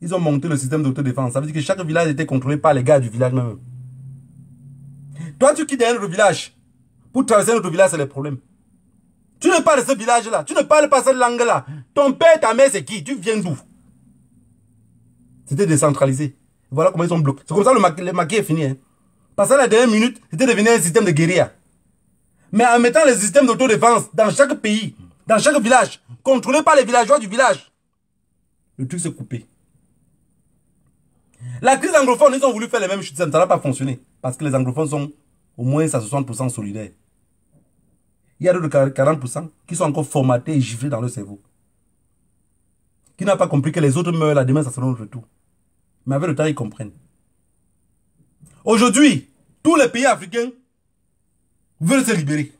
ils ont monté le système d'autodéfense. Ça veut dire que chaque village était contrôlé par les gars du village même. Toi, tu quittes un autre village. Pour traverser un autre village, c'est le problème. Tu ne parles pas de ce village-là. Tu ne parles pas cette langue-là. Ton père, ta mère, c'est qui Tu viens d'où C'était décentralisé. Voilà comment ils sont bloqués. C'est comme ça que le, maquis est fini. Hein. Parce que la dernière minute, c'était devenu un système de guérilla. Mais en mettant les systèmes d'autodéfense dans chaque pays, dans chaque village, contrôlé par les villageois du village, le truc s'est coupé. La crise anglophone, ils ont voulu faire les mêmes choses, ça n'a pas fonctionné. Parce que les anglophones sont au moins à 60% solidaires. Il y a d'autres 40% qui sont encore formatés et giflés dans leur cerveau. Qui n'a pas compris que les autres meurent la demain ça sera notre retour. Mais avec le temps, ils comprennent. Aujourd'hui, tous les pays africains veulent se libérer.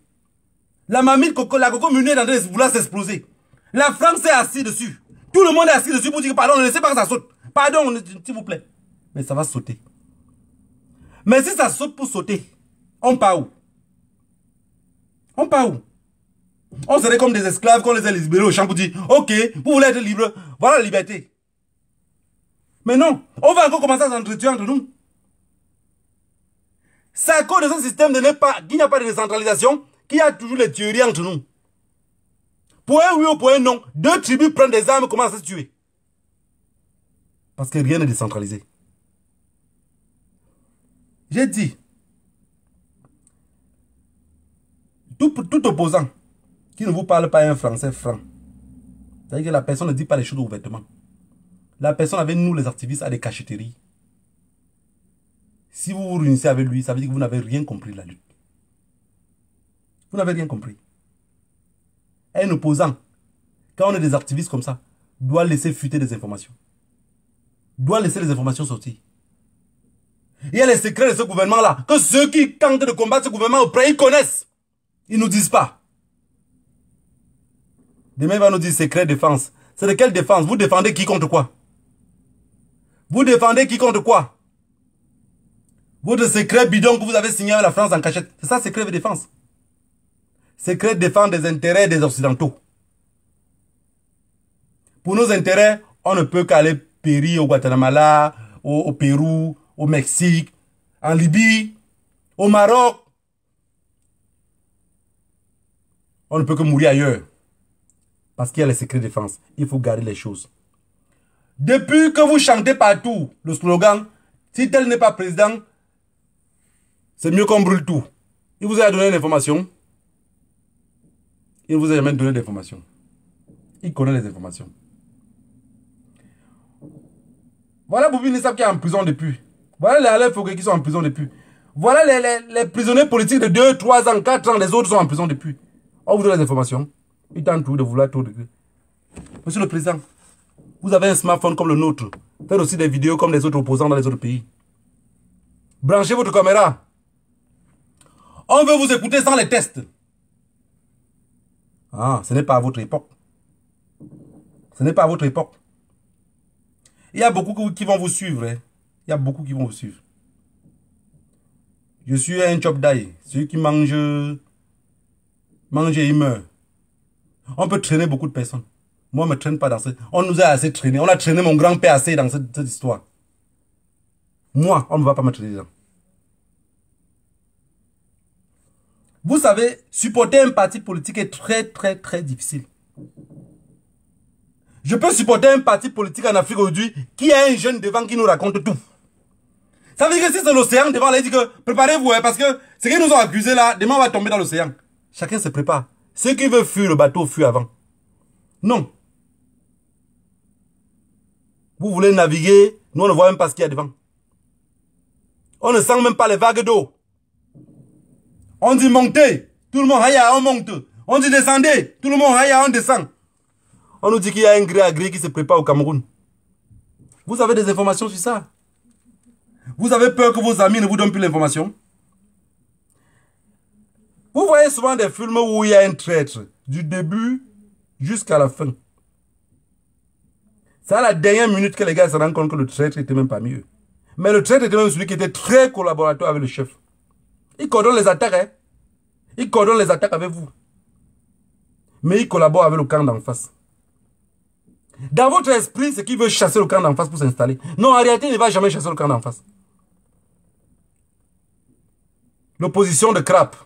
La mamie, coco, la coco est en train de s'exploser. La France est assise dessus. Tout le monde est assis dessus pour dire pardon, ne laissez pas que ça saute. Pardon, s'il vous plaît. Mais ça va sauter. Mais si ça saute pour sauter, on part où On part où On serait comme des esclaves quand les a libérés au champ pour dire, ok, vous voulez être libre, voilà la liberté. Mais non, on va encore commencer à s'entretuer entre nous. C'est à cause de ce système qu'il n'y a pas de décentralisation, qu'il y a toujours les tueries entre nous. Pour un oui ou pour un non, deux tribus prennent des armes et commencent à se tuer. Parce que rien n'est décentralisé. J'ai dit, tout, tout, opposant qui ne vous parle pas un français franc, c'est-à-dire que la personne ne dit pas les choses ouvertement. La personne avec nous, les activistes, a des cacheteries. Si vous vous réunissez avec lui, ça veut dire que vous n'avez rien compris de la lutte. Vous n'avez rien compris. Un opposant, quand on est des activistes comme ça, doit laisser fuiter des informations. Doit laisser les informations sortir. Il y a les secrets de ce gouvernement-là, que ceux qui tentent de combattre ce gouvernement auprès, ils connaissent. Ils ne nous disent pas. Demain, il va nous dire secret défense. C'est de quelle défense Vous défendez qui contre quoi vous défendez qui compte quoi Votre secret bidon que vous avez signé avec la France en cachette. C'est ça, secret de défense. Secret de défense des intérêts des Occidentaux. Pour nos intérêts, on ne peut qu'aller périr au Guatemala, au, Pérou, au Mexique, en Libye, au Maroc. On ne peut que mourir ailleurs. Parce qu'il y a le secret de défense. Il faut garder les choses. Depuis que vous chantez partout le slogan, si tel n'est pas président, c'est mieux qu'on brûle tout. Il vous a donné l'information. Il vous a même donné l'information. Il connaît les informations. Voilà Boubini Nissab qui est en prison depuis. Voilà les Alain Fouquet qui sont en prison depuis. Voilà les, prisonniers politiques de 2, 3 ans, 4 ans, les autres sont en prison depuis. On vous donne les informations. Il tente tout de vouloir tout. De... Monsieur le Président, vous avez un smartphone comme le nôtre. Faites aussi des vidéos comme les autres opposants dans les autres pays. Branchez votre caméra. On veut vous écouter sans les tests. Ah, ce n'est pas à votre époque. Ce n'est pas à votre époque. Il y a beaucoup qui vont vous suivre. Hein. Il y a beaucoup qui vont vous suivre. Je suis un chop d'ail. Celui qui mange, mange et il meurt. On peut traîner beaucoup de personnes. Moi, je ne me traîne pas dans cette... On nous a assez traîné. On a traîné mon grand-père assez dans cette, histoire. Moi, on ne va pas me traîner Vous savez, supporter un parti politique est très, très, très difficile. Je peux supporter un parti politique en Afrique aujourd'hui qui a un jeune devant qui nous raconte tout. Ça veut dire que si c'est l'océan devant, il dit que préparez-vous, hein, parce que ce qu'ils nous ont accusé là, demain on va tomber dans l'océan. Chacun se prépare. Ceux qui veulent fuir le bateau fuient avant. Non. Vous voulez naviguer, nous on ne voit même pas ce qu'il y a devant. On ne sent même pas les vagues d'eau. On dit montez, tout le monde aïe, on monte. On dit descendez, tout le monde aïe, on descend. On nous dit qu'il y a un gré à gré qui se prépare au Cameroun. Vous avez des informations sur ça Vous avez peur que vos amis ne vous donnent plus l'information Vous voyez souvent des films où il y a un traître, du début jusqu'à la fin. C'est la dernière minute que les gars se rendent compte que le traître n'était même pas mieux. Mais le traître était même celui qui était très collaborateur avec le chef. Il coordonne les attaques, hein. Il coordonne les attaques avec vous. Mais il collabore avec le camp d'en face. Dans votre esprit, c'est qu'il veut chasser le camp d'en face pour s'installer. Non, en réalité, il ne va jamais chasser le camp d'en face. L'opposition de crap.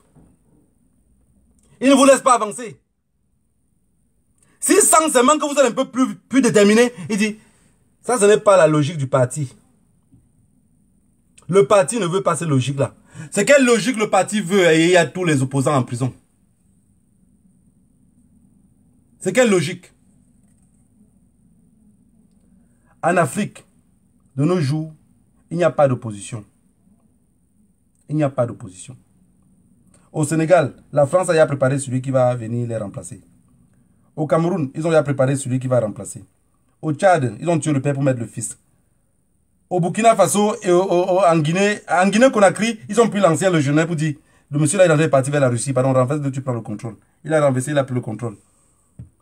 Il ne vous laisse pas avancer. Si sans seulement que vous êtes un peu plus, plus déterminé, il dit, ça, ce n'est pas la logique du parti. Le parti ne veut pas cette logique-là. C'est quelle logique le parti veut et il y a tous les opposants en prison C'est quelle logique En Afrique, de nos jours, il n'y a pas d'opposition. Il n'y a pas d'opposition. Au Sénégal, la France a préparé celui qui va venir les remplacer. Au Cameroun, ils ont déjà préparé celui qui va remplacer. Au Tchad, ils ont tué le père pour mettre le fils. Au Burkina Faso et en Guinée, en Guinée-Conakry, ils ont pu l'ancien le jeune pour dire le monsieur là, il est parti vers la Russie. Pardon, renverse, tu prends le contrôle. Il a renversé, il a pris le contrôle.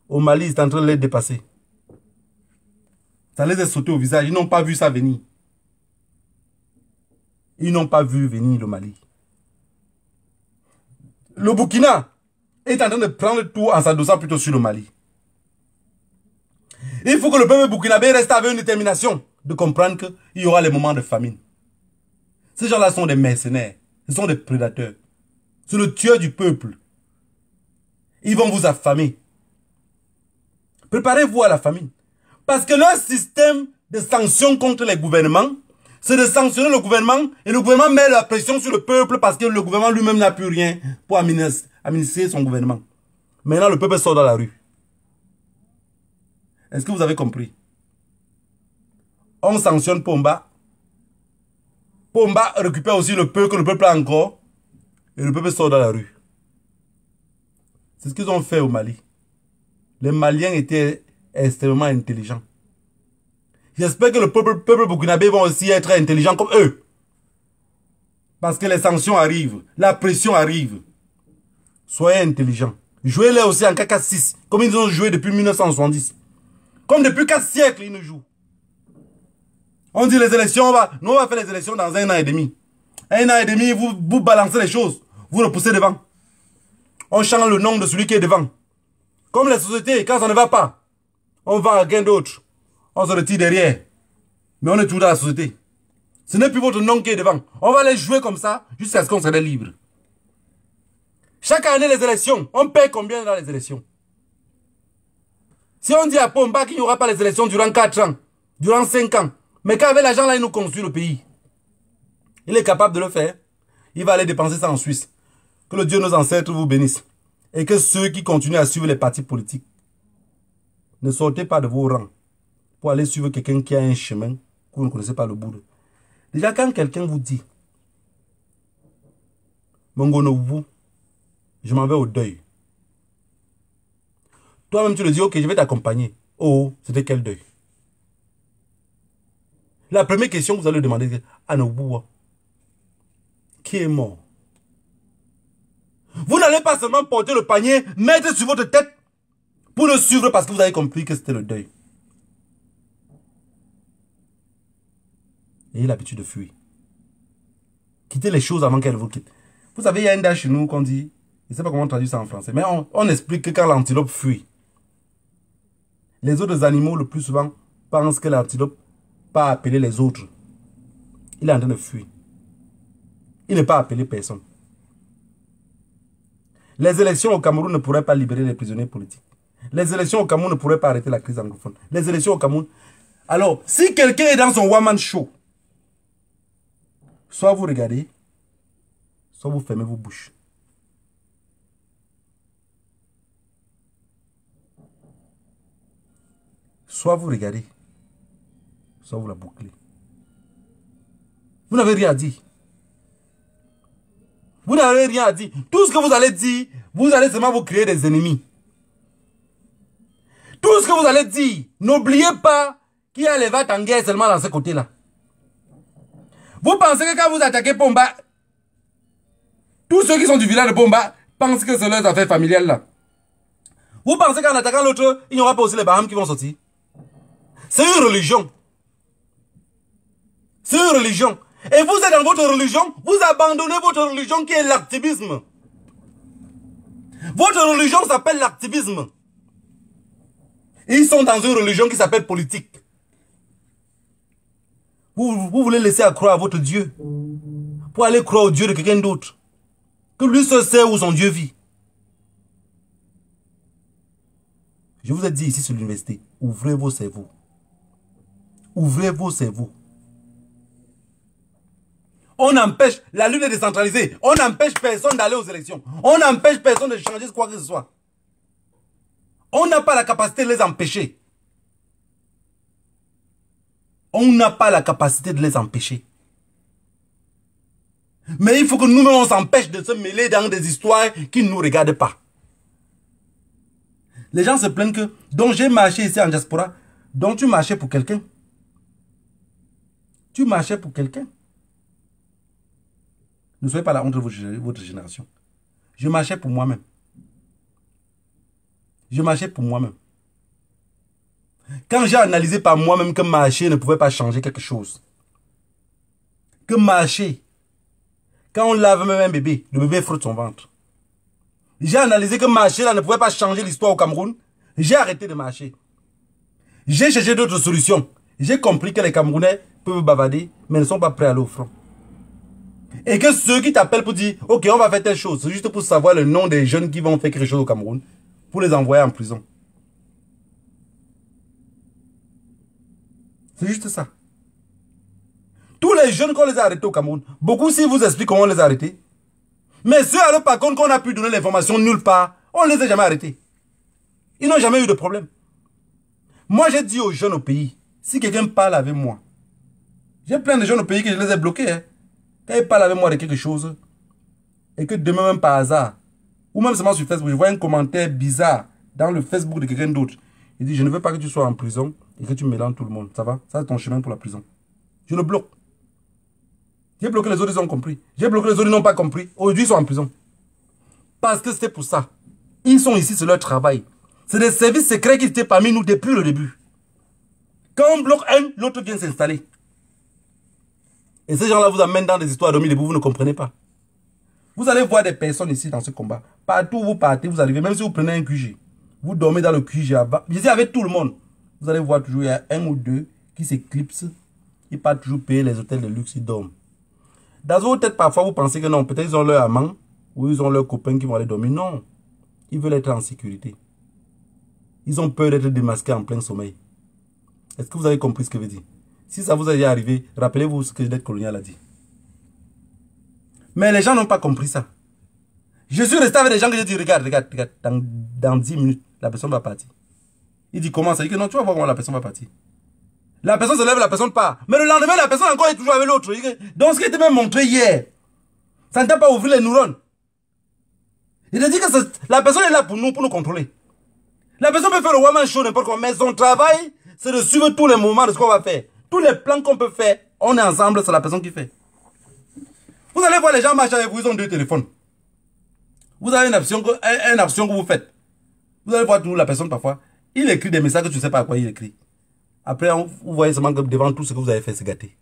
Au Mali, ils sont en train de les dépasser. Ça les a sautés au visage. Ils n'ont pas vu ça venir. Ils n'ont pas vu venir le Mali. Le Burkina, est en train de prendre tout en s'adossant plutôt sur le Mali. Il faut que le peuple burkinabé reste avec une détermination de comprendre qu'il y aura les moments de famine. Ces gens-là sont des mercenaires, Ils sont des prédateurs. sont le tueur du peuple. Ils vont vous affamer. Préparez-vous à la famine. Parce que leur système de sanctions contre les gouvernements, c'est de sanctionner le gouvernement et le gouvernement met la pression sur le peuple parce que le gouvernement lui-même n'a plus rien pour, administrer son gouvernement. Maintenant, le peuple sort dans la rue. Est-ce que vous avez compris On sanctionne Pomba. Pomba récupère aussi le peu que le peuple a encore. Et le peuple sort dans la rue. C'est ce qu'ils ont fait au Mali. Les Maliens étaient extrêmement intelligents. J'espère que le peuple, peuple burkinabé va aussi être intelligent comme eux. Parce que les sanctions arrivent, la pression arrive. Soyez intelligents. Jouez-les aussi en 4-4-6, comme ils ont joué depuis 1970. Comme depuis 4 siècles, ils nous jouent. On dit les élections, on va, nous on va faire les élections dans un an et demi. Un an et demi, vous, vous balancez les choses, vous repoussez devant. On change le nom de celui qui est devant. Comme la société, quand ça ne va pas, on va à quelqu'un d'autre. On se retire derrière. Mais on est toujours dans la société. Ce n'est plus votre nom qui est devant. On va les jouer comme ça jusqu'à ce qu'on soit libre. Chaque année, les élections, on paye combien dans les élections Si on dit à Pomba qu'il n'y aura pas les élections durant 4 ans, durant 5 ans, mais qu'avec l'argent là, il nous construit le pays. Il est capable de le faire. Il va aller dépenser ça en Suisse. Que le Dieu de nos ancêtres vous bénisse. Et que ceux qui continuent à suivre les partis politiques, ne sortez pas de vos rangs pour aller suivre quelqu'un qui a un chemin que vous ne connaissez pas le bout Déjà, quand quelqu'un vous dit, Mongono, vous, je m'en vais au deuil. Toi-même, tu le dis, ok, je vais t'accompagner. Oh, c'était quel deuil La première question, que vous allez demander c'est, Nobuwa, qui est mort Vous n'allez pas seulement porter le panier, mettre sur votre tête pour le suivre parce que vous avez compris que c'était le deuil. Ayez l'habitude de fuir. Quittez les choses avant qu'elles vous quittent. Vous savez, il y a un dash chez nous qu'on dit je ne sais pas comment on traduit ça en français, mais on, explique que quand l'antilope fuit, les autres animaux, le plus souvent, pensent que l'antilope pas appelé les autres. Il est en train de fuir. Il n'est pas appelé personne. Les élections au Cameroun ne pourraient pas libérer les prisonniers politiques. Les élections au Cameroun ne pourraient pas arrêter la crise anglophone. Les élections au Cameroun. Alors, si quelqu'un est dans son one-man show, soit vous regardez, soit vous fermez vos bouches. soit vous regardez, soit vous la bouclez. Vous n'avez rien à dire. Vous n'avez rien à dire. Tout ce que vous allez dire, vous allez seulement vous créer des ennemis. Tout ce que vous allez dire, n'oubliez pas qu'il y a les vats en guerre seulement dans ce côté-là. Vous pensez que quand vous attaquez Pomba, tous ceux qui sont du village de Pomba pensent que c'est leurs affaires familiales là. Vous pensez qu'en attaquant l'autre, il n'y aura pas aussi les Baham qui vont sortir c'est une religion. C'est une religion. Et vous êtes dans votre religion, vous abandonnez votre religion qui est l'activisme. Votre religion s'appelle l'activisme. Ils sont dans une religion qui s'appelle politique. Vous, voulez laisser à croire à votre Dieu pour aller croire au Dieu de quelqu'un d'autre. Que lui se sait où son Dieu vit. Je vous ai dit ici sur l'université, ouvrez vos cerveaux. Ouvrez vos cerveaux. On empêche, la lune est décentralisée. On empêche personne d'aller aux élections. On empêche personne de changer quoi que ce soit. On n'a pas la capacité de les empêcher. On n'a pas la capacité de les empêcher. Mais il faut que nous-mêmes, on s'empêche de se mêler dans des histoires qui ne nous regardent pas. Les gens se plaignent que, dont j'ai marché ici en diaspora, dont tu marchais pour quelqu'un. Tu marchais pour quelqu'un. Ne soyez pas la honte de votre génération. Je marchais pour moi-même. Je marchais pour moi-même. Quand j'ai analysé par moi-même que marcher ne pouvait pas changer quelque chose, que marcher, quand on lave même un bébé, le bébé frotte son ventre. J'ai analysé que marcher là ne pouvait pas changer l'histoire au Cameroun. J'ai arrêté de marcher. J'ai cherché d'autres solutions. J'ai compris que les Camerounais peuvent bavader, mais ne sont pas prêts à aller Et que ceux qui t'appellent pour dire, ok, on va faire telle chose, c'est juste pour savoir le nom des jeunes qui vont faire quelque chose au Cameroun, pour les envoyer en prison. C'est juste ça. Tous les jeunes qu'on les a arrêtés au Cameroun, beaucoup s'ils vous expliquent comment on les a arrêtés. Mais ceux alors par contre qu'on a pu donner l'information nulle part, on ne les a jamais arrêtés. Ils n'ont jamais eu de problème. Moi j'ai dit aux jeunes au pays, si quelqu'un parle avec moi, j'ai plein de gens au pays que je les ai bloqués. Hein. Quand ils parlent avec moi de quelque chose, et que demain, même par hasard, ou même seulement sur Facebook, je vois un commentaire bizarre dans le Facebook de quelqu'un d'autre. Il dit, je ne veux pas que tu sois en prison et que tu mélanges tout le monde. Ça va Ça, c'est ton chemin pour la prison. Je le bloque. J'ai bloqué les autres, ils ont compris. J'ai bloqué les autres, ils n'ont pas compris. Aujourd'hui, ils sont en prison. Parce que c'était pour ça. Ils sont ici, c'est leur travail. C'est des services secrets qui étaient parmi nous depuis le début. Quand on bloque un, l'autre vient s'installer. Et ces gens-là vous amènent dans des histoires de mille vous ne comprenez pas. Vous allez voir des personnes ici dans ce combat. Partout où vous partez, vous arrivez, même si vous prenez un QG, vous dormez dans le QG bas. Je dis avec tout le monde. Vous allez voir toujours, il y a un ou deux qui s'éclipsent. Ils partent toujours payer les hôtels de luxe, ils dorment. Dans vos têtes, parfois, vous pensez que non, peut-être ils ont leur amant ou ils ont leurs copains qui vont aller dormir. Non, ils veulent être en sécurité. Ils ont peur d'être démasqués en plein sommeil. Est-ce que vous avez compris ce que je veux dire si ça vous est arrivé, rappelez-vous ce que l'aide colonial a dit. Mais les gens n'ont pas compris ça. Je suis resté avec des gens que j'ai dit, regarde, regarde, regarde, dans, 10 minutes, la personne va partir. Il dit, comment ça Il dit non, tu vas voir comment la personne va partir. La personne se lève, la personne part. Mais le lendemain, la personne encore est toujours avec l'autre. Donc ce qui était même montré hier, ça ne t'a pas ouvert les neurones. Il a dit que la personne est là pour nous, pour nous contrôler. La personne peut faire le woman show n'importe quoi, mais son travail, c'est de suivre tous les moments de ce qu'on va faire. Tous les plans qu'on peut faire, on est ensemble, c'est la personne qui fait. Vous allez voir les gens marcher avec vous, ils ont deux téléphones. Vous avez une option que, une option que vous faites. Vous allez voir toujours la personne parfois. Il écrit des messages que tu ne sais pas à quoi il écrit. Après, vous voyez seulement que devant tout ce que vous avez fait, c'est gâté.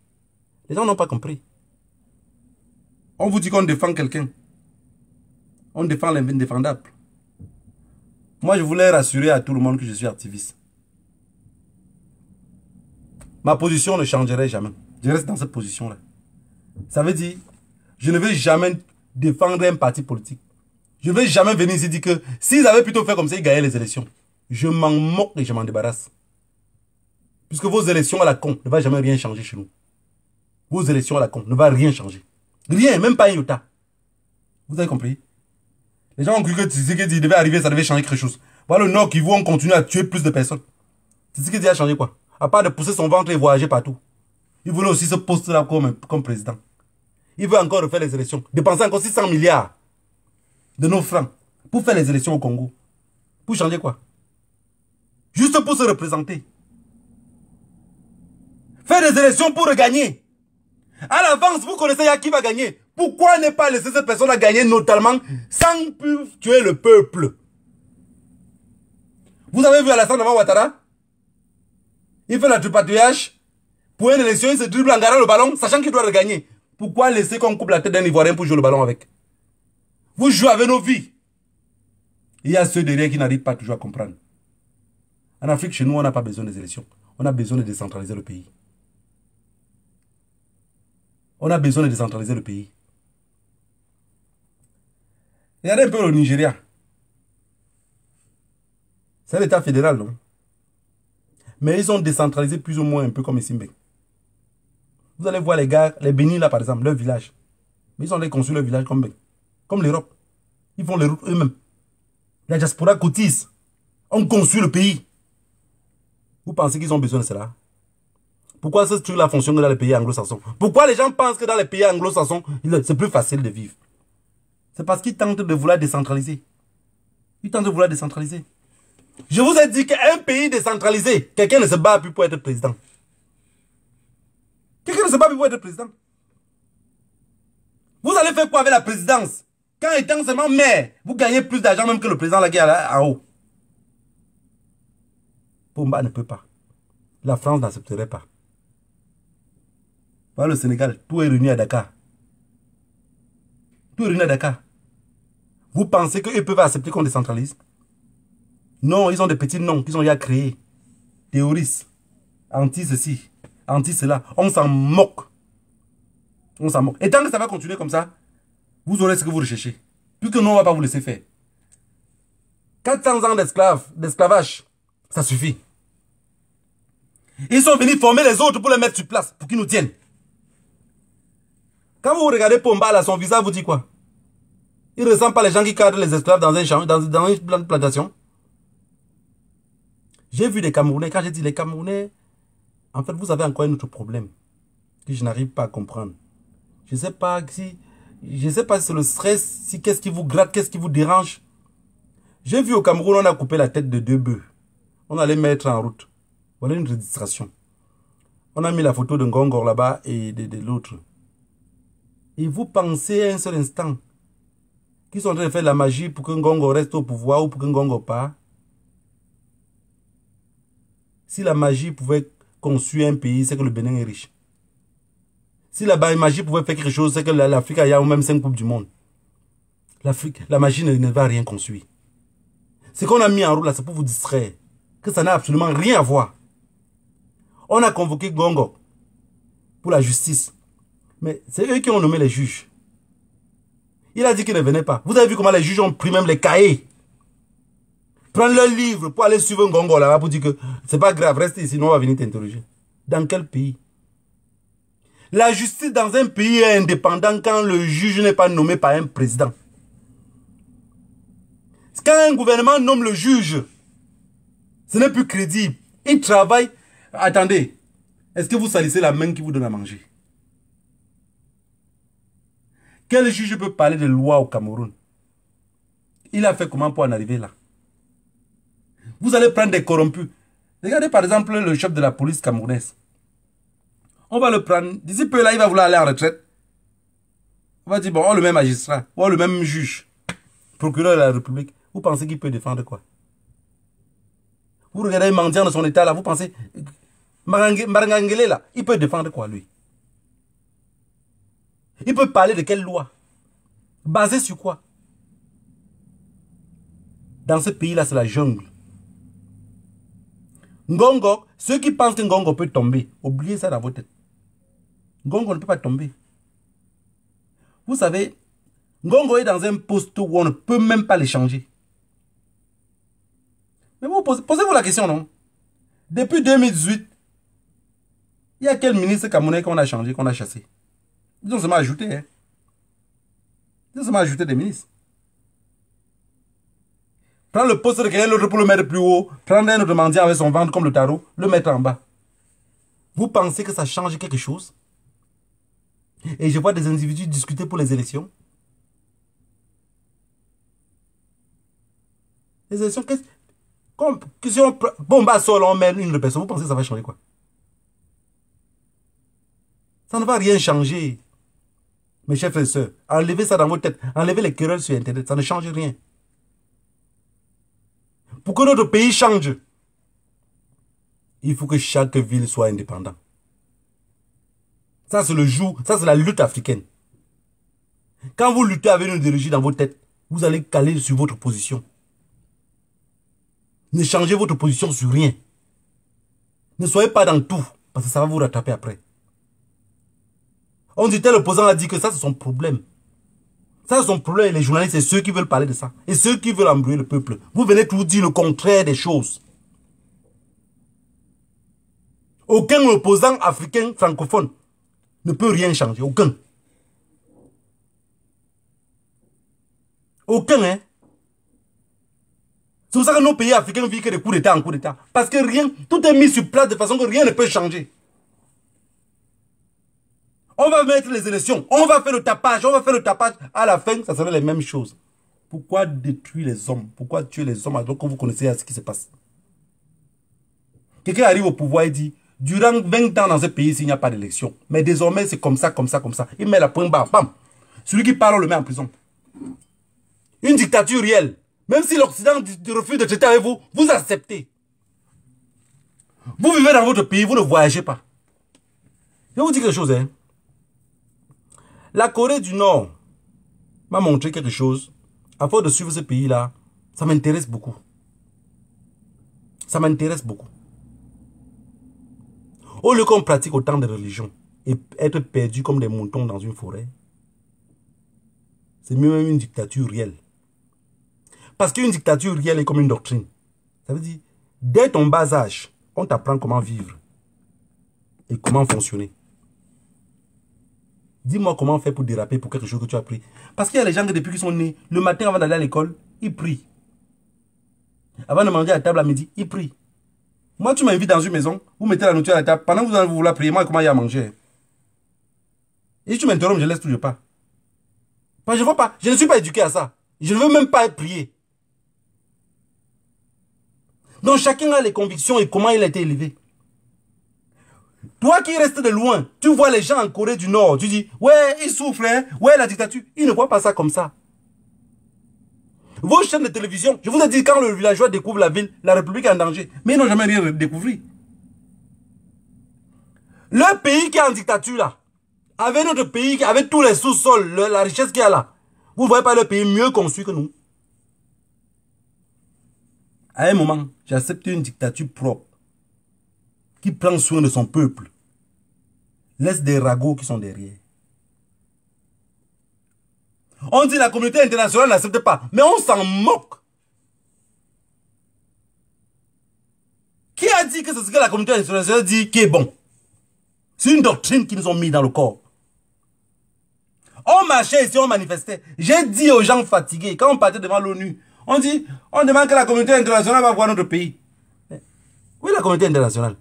Les gens n'ont pas compris. On vous dit qu'on défend quelqu'un. On défend l'indéfendable. Moi, je voulais rassurer à tout le monde que je suis activiste ma position ne changerait jamais. Je reste dans cette position-là. Ça veut dire, je ne vais jamais défendre un parti politique. Je ne vais jamais venir ici dire que s'ils avaient plutôt fait comme ça, ils gagnaient les élections. Je m'en moque et je m'en débarrasse. Puisque vos élections à la con ne va jamais rien changer chez nous. Vos élections à la con ne va rien changer. Rien, même pas un iota. Vous avez compris Les gens ont cru que qui devait arriver, ça devait changer quelque chose. Voilà le Nord qui vont continuer à tuer plus de personnes. ce qui a changé quoi à part de pousser son ventre et voyager partout. Il voulait aussi se poster là comme, président. Il veut encore refaire les élections, dépenser encore 600 milliards de nos francs pour faire les élections au Congo. Pour changer quoi Juste pour se représenter. Faire des élections pour gagner. À l'avance, vous connaissez qui va gagner. Pourquoi ne pas laisser cette personne à gagner notamment sans tuer le peuple Vous avez vu à Alassane Ouattara il fait la tripatouillage. Pour une élection, il se dribble en gardant le ballon, sachant qu'il doit le gagner. Pourquoi laisser qu'on coupe la tête d'un Ivoirien pour jouer le ballon avec Vous jouez avec nos vies. Il y a ceux derrière qui n'arrivent pas toujours à comprendre. En Afrique, chez nous, on n'a pas besoin des élections. On a besoin de décentraliser le pays. On a besoin de décentraliser le pays. Regardez un peu le Nigeria. C'est l'État fédéral, non mais ils ont décentralisé plus ou moins un peu comme Simbe. Vous allez voir les gars, les Bénis là par exemple, leur village. Mais ils ont construit leur village comme, comme l'Europe. Ils font les routes eux-mêmes. La diaspora cotise. On construit le pays. Vous pensez qu'ils ont besoin de cela Pourquoi ce truc-là fonctionne dans les pays anglo-saxons Pourquoi les gens pensent que dans les pays anglo-saxons, c'est plus facile de vivre C'est parce qu'ils tentent de vouloir décentraliser. Ils tentent de vouloir décentraliser. Je vous ai dit qu'un pays décentralisé, quelqu'un ne se bat plus pour être président. Quelqu'un ne se bat plus pour être président. Vous allez faire quoi avec la présidence Quand étant seulement maire, vous gagnez plus d'argent même que le président là qui est en haut. Pomba ne peut pas. La France n'accepterait pas. le Sénégal, tout est réuni à Dakar. Tout est réuni à Dakar. Vous pensez qu'ils peuvent accepter qu'on décentralise non, ils ont des petits noms qu'ils ont déjà créés. Théoristes, anti ceci, anti cela. On s'en moque. On s'en moque. Et tant que ça va continuer comme ça, vous aurez ce que vous recherchez. Puisque nous, on ne va pas vous laisser faire. 400 ans d'esclaves, d'esclavage, ça suffit. Ils sont venus former les autres pour les mettre sur place, pour qu'ils nous tiennent. Quand vous regardez Pomba, son visage vous dit quoi Il ne ressemble pas les gens qui cadrent les esclaves dans, un champ, dans une plantation. J'ai vu des Camerounais, quand j'ai dit les Camerounais, en fait, vous avez encore un autre problème que je n'arrive pas à comprendre. Je ne sais pas si, je sais pas si c'est le stress, si qu'est-ce qui vous gratte, qu'est-ce qui vous dérange. J'ai vu au Cameroun, on a coupé la tête de deux bœufs. On allait mettre en route. Voilà une registration. On a mis la photo d'un Ngongor là-bas et de, l'autre. Et vous pensez un seul instant qu'ils sont en train de faire de la magie pour qu'un Ngongor reste au pouvoir ou pour qu'un Ngongor part si la magie pouvait construire un pays, c'est que le Bénin est riche. Si la magie pouvait faire quelque chose, c'est que l'Afrique a eu même cinq coupes du monde. L'Afrique, la magie ne, va rien construire. Ce qu'on a mis en route là, c'est pour vous distraire. Que ça n'a absolument rien à voir. On a convoqué Gongo pour la justice. Mais c'est eux qui ont nommé les juges. Il a dit qu'il ne venait pas. Vous avez vu comment les juges ont pris même les cahiers prendre le livre pour aller suivre un là pour dire que c'est pas grave, reste ici, sinon on va venir t'interroger. Dans quel pays La justice dans un pays est indépendante quand le juge n'est pas nommé par un président. Quand un gouvernement nomme le juge, ce n'est plus crédible. Il travaille. Attendez, est-ce que vous salissez la main qui vous donne à manger Quel juge peut parler de loi au Cameroun Il a fait comment pour en arriver là vous allez prendre des corrompus. Regardez par exemple le chef de la police camerounaise. On va le prendre. D'ici peu là, il va vouloir aller en retraite. On va dire, bon, le même magistrat, le même juge, procureur de la République. Vous pensez qu'il peut défendre quoi Vous regardez un mendiant de son état là, vous pensez... Marangangele là, il peut défendre quoi lui Il peut parler de quelle loi Basé sur quoi Dans ce pays là, c'est la jungle. Ngongo, ceux qui pensent que Ngongo peut tomber, oubliez ça dans vos têtes. Ngongo ne peut pas tomber. Vous savez, Ngongo est dans un poste où on ne peut même pas l'échanger. Mais vous posez, vous la question, non Depuis 2018, il y a quel ministre camerounais qu'on a changé, qu'on a chassé Ils ont seulement ajouté, hein Ils ont seulement ajouté des ministres. Prends le poste de quelqu'un l'autre pour le mettre plus haut. Prendre un autre mendiant avec son ventre comme le tarot, le mettre en bas. Vous pensez que ça change quelque chose Et je vois des individus discuter pour les élections. Les élections, qu'est-ce que si on bombe bah, à on mène une personne, vous pensez que ça va changer quoi Ça ne va rien changer. Mes chers frères et sœurs, enlevez ça dans vos têtes, enlevez les querelles sur Internet, ça ne change rien pour que notre pays change, il faut que chaque ville soit indépendante. Ça, c'est le jour, ça, c'est la lutte africaine. Quand vous luttez avec une idéologie dans vos têtes, vous allez caler sur votre position. Ne changez votre position sur rien. Ne soyez pas dans tout, parce que ça va vous rattraper après. On dit tel opposant a dit que ça, c'est son problème. Ça, son problème, les journalistes, c'est ceux qui veulent parler de ça. Et ceux qui veulent embrouiller le peuple. Vous venez tout dire le contraire des choses. Aucun opposant africain francophone ne peut rien changer. Aucun. Aucun, hein. C'est pour ça que nos pays africains vivent que des coups d'État en coups d'État. Parce que rien, tout est mis sur place de façon que rien ne peut changer. On va mettre les élections. On va faire le tapage. On va faire le tapage. À la fin, ça serait les mêmes choses. Pourquoi détruire les hommes Pourquoi tuer les hommes alors que vous connaissez ce qui se passe Quelqu'un arrive au pouvoir et dit, durant 20 ans dans ce pays, il n'y a pas d'élection. Mais désormais, c'est comme ça, comme ça, comme ça. Il met la pointe barre, bam. Celui qui parle, on le met en prison. Une dictature réelle. Même si l'Occident refuse de traiter avec vous, vous acceptez. Vous vivez dans votre pays, vous ne voyagez pas. Je vous dis quelque chose, hein. La Corée du Nord m'a montré quelque chose. À force de suivre ce pays-là, ça m'intéresse beaucoup. Ça m'intéresse beaucoup. Au lieu qu'on pratique autant de religions et être perdu comme des moutons dans une forêt, c'est mieux même une dictature réelle. Parce qu'une dictature réelle est comme une doctrine. Ça veut dire, dès ton bas âge, on t'apprend comment vivre et comment fonctionner. Dis-moi comment on fait pour déraper pour quelque chose que tu as pris. Parce qu'il y a les gens qui, depuis qu'ils sont nés, le matin avant d'aller à l'école, ils prient. Avant de manger à table à midi, ils prient. Moi, tu m'invites dans une maison, vous mettez la nourriture à la table, pendant que vous allez vous prier, moi, comment il y a à manger Et si tu m'interromps, je laisse toujours pas. Parce que je vois pas, je ne suis pas éduqué à ça. Je ne veux même pas prier. Donc chacun a les convictions et comment il a été élevé. Toi qui restes de loin, tu vois les gens en Corée du Nord, tu dis, ouais, ils souffrent, hein. ouais, la dictature. Ils ne voient pas ça comme ça. Vos chaînes de télévision, je vous ai dit, quand le villageois découvre la ville, la République est en danger. Mais ils n'ont jamais rien découvert. Le pays qui est en dictature, là, avec notre pays, avec tous les sous-sols, la richesse qu'il y a là, vous ne voyez pas le pays mieux conçu que nous. À un moment, j'accepte une dictature propre qui prend soin de son peuple laisse des ragots qui sont derrière. On dit la communauté internationale n'accepte pas, mais on s'en moque. Qui a dit que c'est ce que la communauté internationale dit qui est bon C'est une doctrine qu'ils nous ont mis dans le corps. On marchait ici, on manifestait. J'ai dit aux gens fatigués, quand on partait devant l'ONU, on dit, on demande que la communauté internationale va voir notre pays. Oui, la communauté internationale.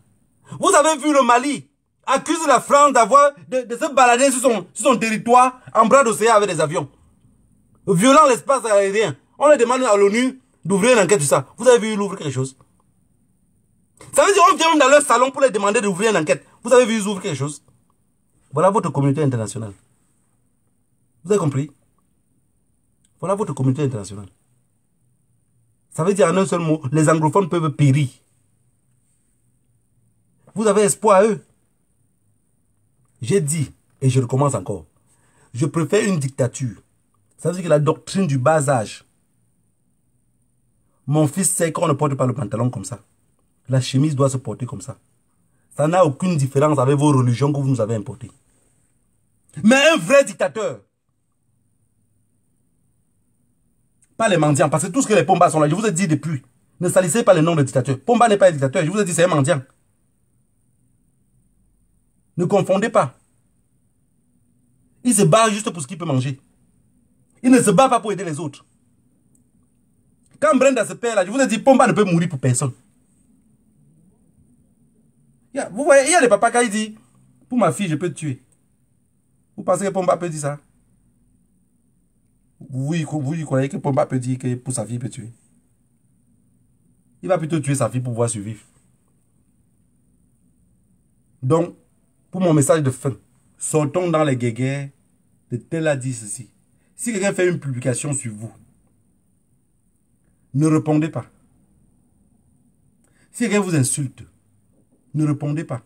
Vous avez vu le Mali accuse la France d'avoir, de, se balader sur son, territoire en bras d'océan avec des avions. Violant l'espace aérien. On a demande à l'ONU d'ouvrir une enquête sur ça. Vous avez vu l'ouvrir quelque chose Ça veut dire qu'on vient dans leur salon pour les demander d'ouvrir une enquête. Vous avez vu ils ouvrent quelque chose Voilà votre communauté internationale. Vous avez compris Voilà votre communauté internationale. Ça veut dire en un seul mot, les anglophones peuvent périr. Vous avez espoir à eux. J'ai dit, et je recommence encore, je préfère une dictature. Ça veut dire que la doctrine du bas âge, mon fils sait qu'on ne porte pas le pantalon comme ça. La chemise doit se porter comme ça. Ça n'a aucune différence avec vos religions que vous nous avez importées. Mais un vrai dictateur, pas les mendiants, parce que tout ce que les Pombas sont là, je vous ai dit depuis, ne salissez pas le nom de dictateur. Pomba n'est pas un dictateur, je vous ai dit c'est un mendiant. Ne confondez pas. Il se bat juste pour ce qu'il peut manger. Il ne se bat pas pour aider les autres. Quand Brenda se perd là, je vous ai dit, Pomba ne peut mourir pour personne. vous voyez, il y a des papas qui disent, pour ma fille, je peux te tuer. Vous pensez que Pomba peut dire ça vous, vous croyez que Pomba peut dire que pour sa fille, il peut tuer. Il va plutôt tuer sa fille pour pouvoir survivre. Donc, pour mon message de fin, sortons dans les guéguerres, de tel a dit ceci. Si quelqu'un fait une publication sur vous, ne répondez pas. Si quelqu'un vous insulte, ne répondez pas.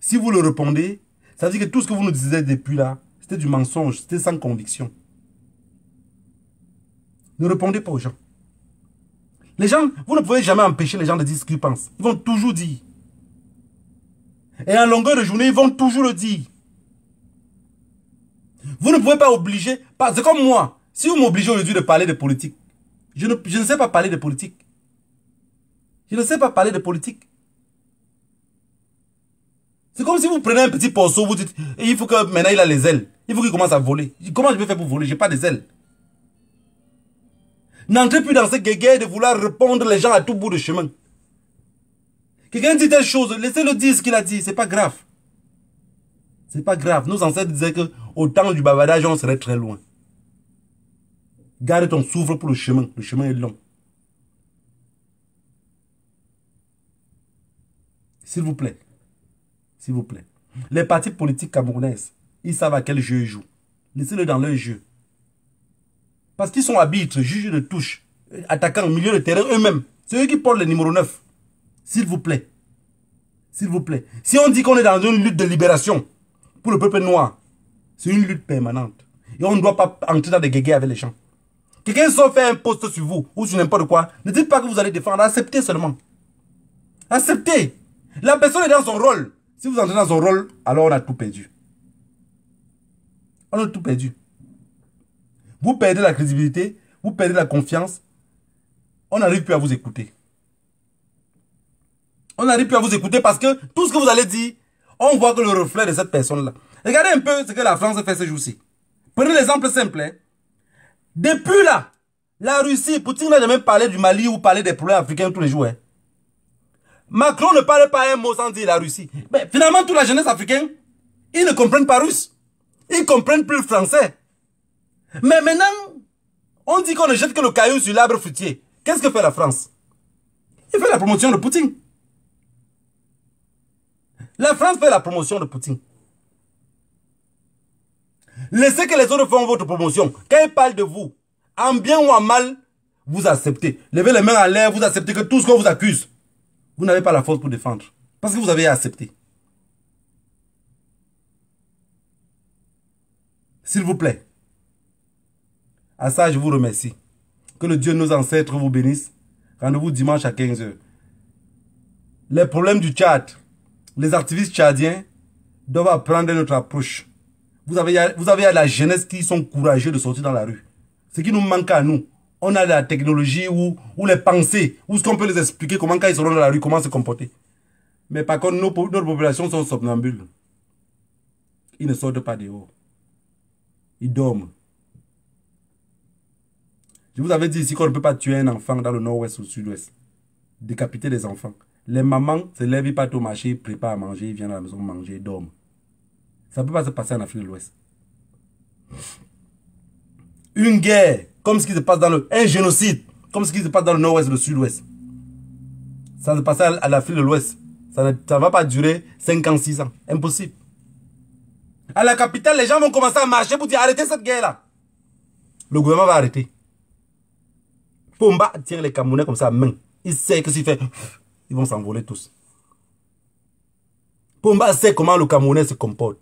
Si vous le répondez, ça veut dire que tout ce que vous nous disiez depuis là, c'était du mensonge, c'était sans conviction. Ne répondez pas aux gens. Les gens, vous ne pouvez jamais empêcher les gens de dire ce qu'ils pensent. Ils vont toujours dire. Et en longueur de journée, ils vont toujours le dire. Vous ne pouvez pas obliger. C'est comme moi. Si vous m'obligez aujourd'hui de parler de politique, je ne, sais pas parler de politique. Je ne sais pas parler de politique. C'est comme si vous prenez un petit porceau, vous dites, il faut que maintenant il a les ailes. Il faut qu'il commence à voler. Comment je vais faire pour voler Je n'ai pas des ailes. N'entrez plus dans ce guéguerre de vouloir répondre les gens à tout bout de chemin. Quelqu'un dit telle chose, laissez-le dire ce qu'il a dit, c'est pas grave. C'est pas grave. Nos ancêtres disaient que temps du bavardage, on serait très loin. Garde ton souffle pour le chemin. Le chemin est long. S'il vous plaît. S'il vous plaît. Les partis politiques camerounaises, ils savent à quel jeu ils jouent. Laissez-le dans leur jeu. Parce qu'ils sont arbitres, juges de touche, attaquants, milieu de terrain eux-mêmes. C'est eux qui portent le numéro 9. S'il vous plaît. S'il vous plaît. Si on dit qu'on est dans une lutte de libération pour le peuple noir, c'est une lutte permanente. Et on ne doit pas entrer dans des guéguerres avec les gens. Quelqu'un soit fait un poste sur vous ou sur n'importe quoi. Ne dites pas que vous allez défendre. Acceptez seulement. Acceptez. La personne est dans son rôle. Si vous entrez dans son rôle, alors on a tout perdu. On a tout perdu. Vous perdez la crédibilité, vous perdez la confiance. On n'arrive plus à vous écouter. On n'arrive plus à vous écouter parce que tout ce que vous allez dire, on voit que le reflet de cette personne-là. Regardez un peu ce que la France fait ces jours-ci. Prenez l'exemple simple. Hein. Depuis là, la Russie, Poutine n'a jamais parlé du Mali ou parlé des problèmes africains tous les jours. Hein. Macron ne parle pas un mot sans dire la Russie. Mais finalement, toute la jeunesse africaine, ils ne comprennent pas russe. Ils comprennent plus le français. Mais maintenant, on dit qu'on ne jette que le caillou sur l'arbre fruitier. Qu'est-ce que fait la France Il fait la promotion de Poutine. La France fait la promotion de Poutine. Laissez que les autres font votre promotion. Quand ils parlent de vous, en bien ou en mal, vous acceptez. Levez les mains à l'air, vous acceptez que tout ce qu'on vous accuse, vous n'avez pas la force pour défendre. Parce que vous avez accepté. S'il vous plaît. À ça, je vous remercie. Que le Dieu de nos ancêtres vous bénisse. Rendez-vous dimanche à 15h. Les problèmes du Tchad, les activistes tchadiens doivent apprendre notre approche. Vous avez, vous avez la jeunesse qui sont courageux de sortir dans la rue. Ce qui nous manque à nous, on a la technologie ou, les pensées, ou ce qu'on peut les expliquer, comment quand ils seront dans la rue, comment se comporter. Mais par contre, nos, notre population sont somnambules. Ils ne sortent pas dehors. Ils dorment. Je vous avais dit ici qu'on ne peut pas tuer un enfant dans le nord-ouest ou le sud-ouest. Décapiter des enfants. Les mamans se lèvent, ils partent au marché, ils préparent à manger, ils viennent à la maison manger, ils dorment. Ça ne peut pas se passer en Afrique de l'Ouest. Une guerre, comme ce qui se passe dans le... Un génocide, comme ce qui se passe dans le nord-ouest, le sud-ouest. Ça se passe à l'Afrique de l'Ouest. Ça ne va pas durer 5 ans, 6 ans. Impossible. À la capitale, les gens vont commencer à marcher pour dire arrêtez cette guerre-là. Le gouvernement va arrêter. Pomba tient les Camerounais comme ça à main. Il sait que s'il fait... Ils vont s'envoler tous. Pour sait comment le Camerounais se comporte.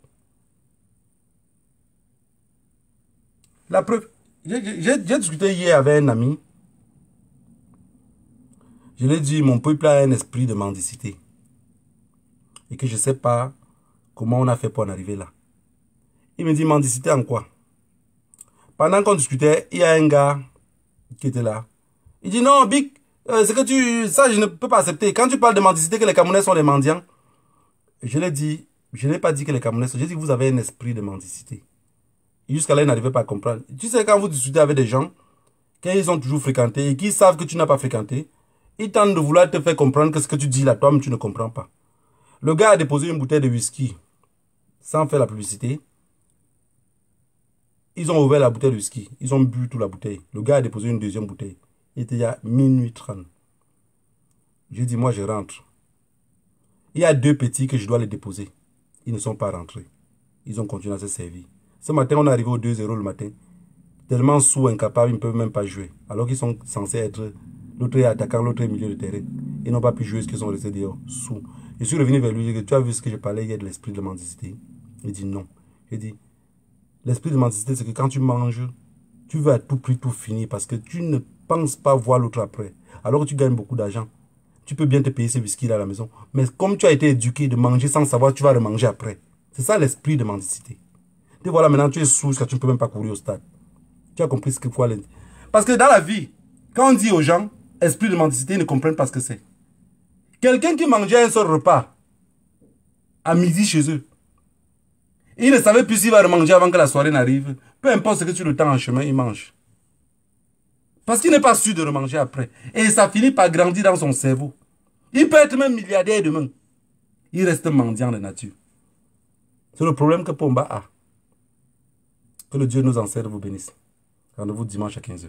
La preuve, j'ai discuté hier avec un ami. Je lui ai dit, mon peuple a un esprit de mendicité. Et que je ne sais pas comment on a fait pour en arriver là. Il me dit, mendicité en quoi Pendant qu'on discutait, il y a un gars qui était là. Il dit, non, Bic, euh, c'est que tu... Ça, je ne peux pas accepter. Quand tu parles de mendicité, que les Camerounais sont des mendiants, je l'ai dit, je n'ai pas dit que les Camerounais sont... J'ai dit que vous avez un esprit de mendicité. Jusqu'à là, ils n'arrivaient pas à comprendre. Tu sais, quand vous discutez avec des gens, qu'ils ont toujours fréquenté et qui savent que tu n'as pas fréquenté, ils tentent de vouloir te faire comprendre que ce que tu dis là, toi tu ne comprends pas. Le gars a déposé une bouteille de whisky sans faire la publicité. Ils ont ouvert la bouteille de whisky. Ils ont bu toute la bouteille. Le gars a déposé une deuxième bouteille. Il était déjà minuit 30. Je dis, moi, je rentre. Il y a deux petits que je dois les déposer. Ils ne sont pas rentrés. Ils ont continué à se servir. Ce matin, on est arrivé au 2-0 le matin. Tellement sous, incapables, ils ne peuvent même pas jouer. Alors qu'ils sont censés être. L'autre est attaquant, l'autre est milieu de terrain. Ils n'ont pas pu jouer parce qu'ils sont restés dehors, sous. Je suis revenu vers lui. ai dit, tu as vu ce que je parlais hier de l'esprit de mendicité Il dit non. J'ai dit, l'esprit de mendicité, c'est que quand tu manges, tu veux à tout prix tout finir parce que tu ne pas voir l'autre après. Alors tu gagnes beaucoup d'argent. Tu peux bien te payer ce whisky là à la maison. Mais comme tu as été éduqué de manger sans savoir, tu vas remanger manger après. C'est ça l'esprit de mendicité. Te voilà maintenant, tu es sous tu ne peux même pas courir au stade. Tu as compris ce que aller Parce que dans la vie, quand on dit aux gens, esprit de mendicité, ils ne comprennent pas ce que c'est. Quelqu'un qui mangeait un seul repas à midi chez eux, il ne savait plus s'il va manger avant que la soirée n'arrive. Peu importe ce que tu le temps en chemin, il mange. Parce qu'il n'est pas sûr de remanger après. Et ça finit par grandir dans son cerveau. Il peut être même milliardaire demain. Il reste mendiant de nature. C'est le problème que Pomba a. Que le Dieu nous enseigne serve, vous bénisse. Rendez-vous dimanche à 15h.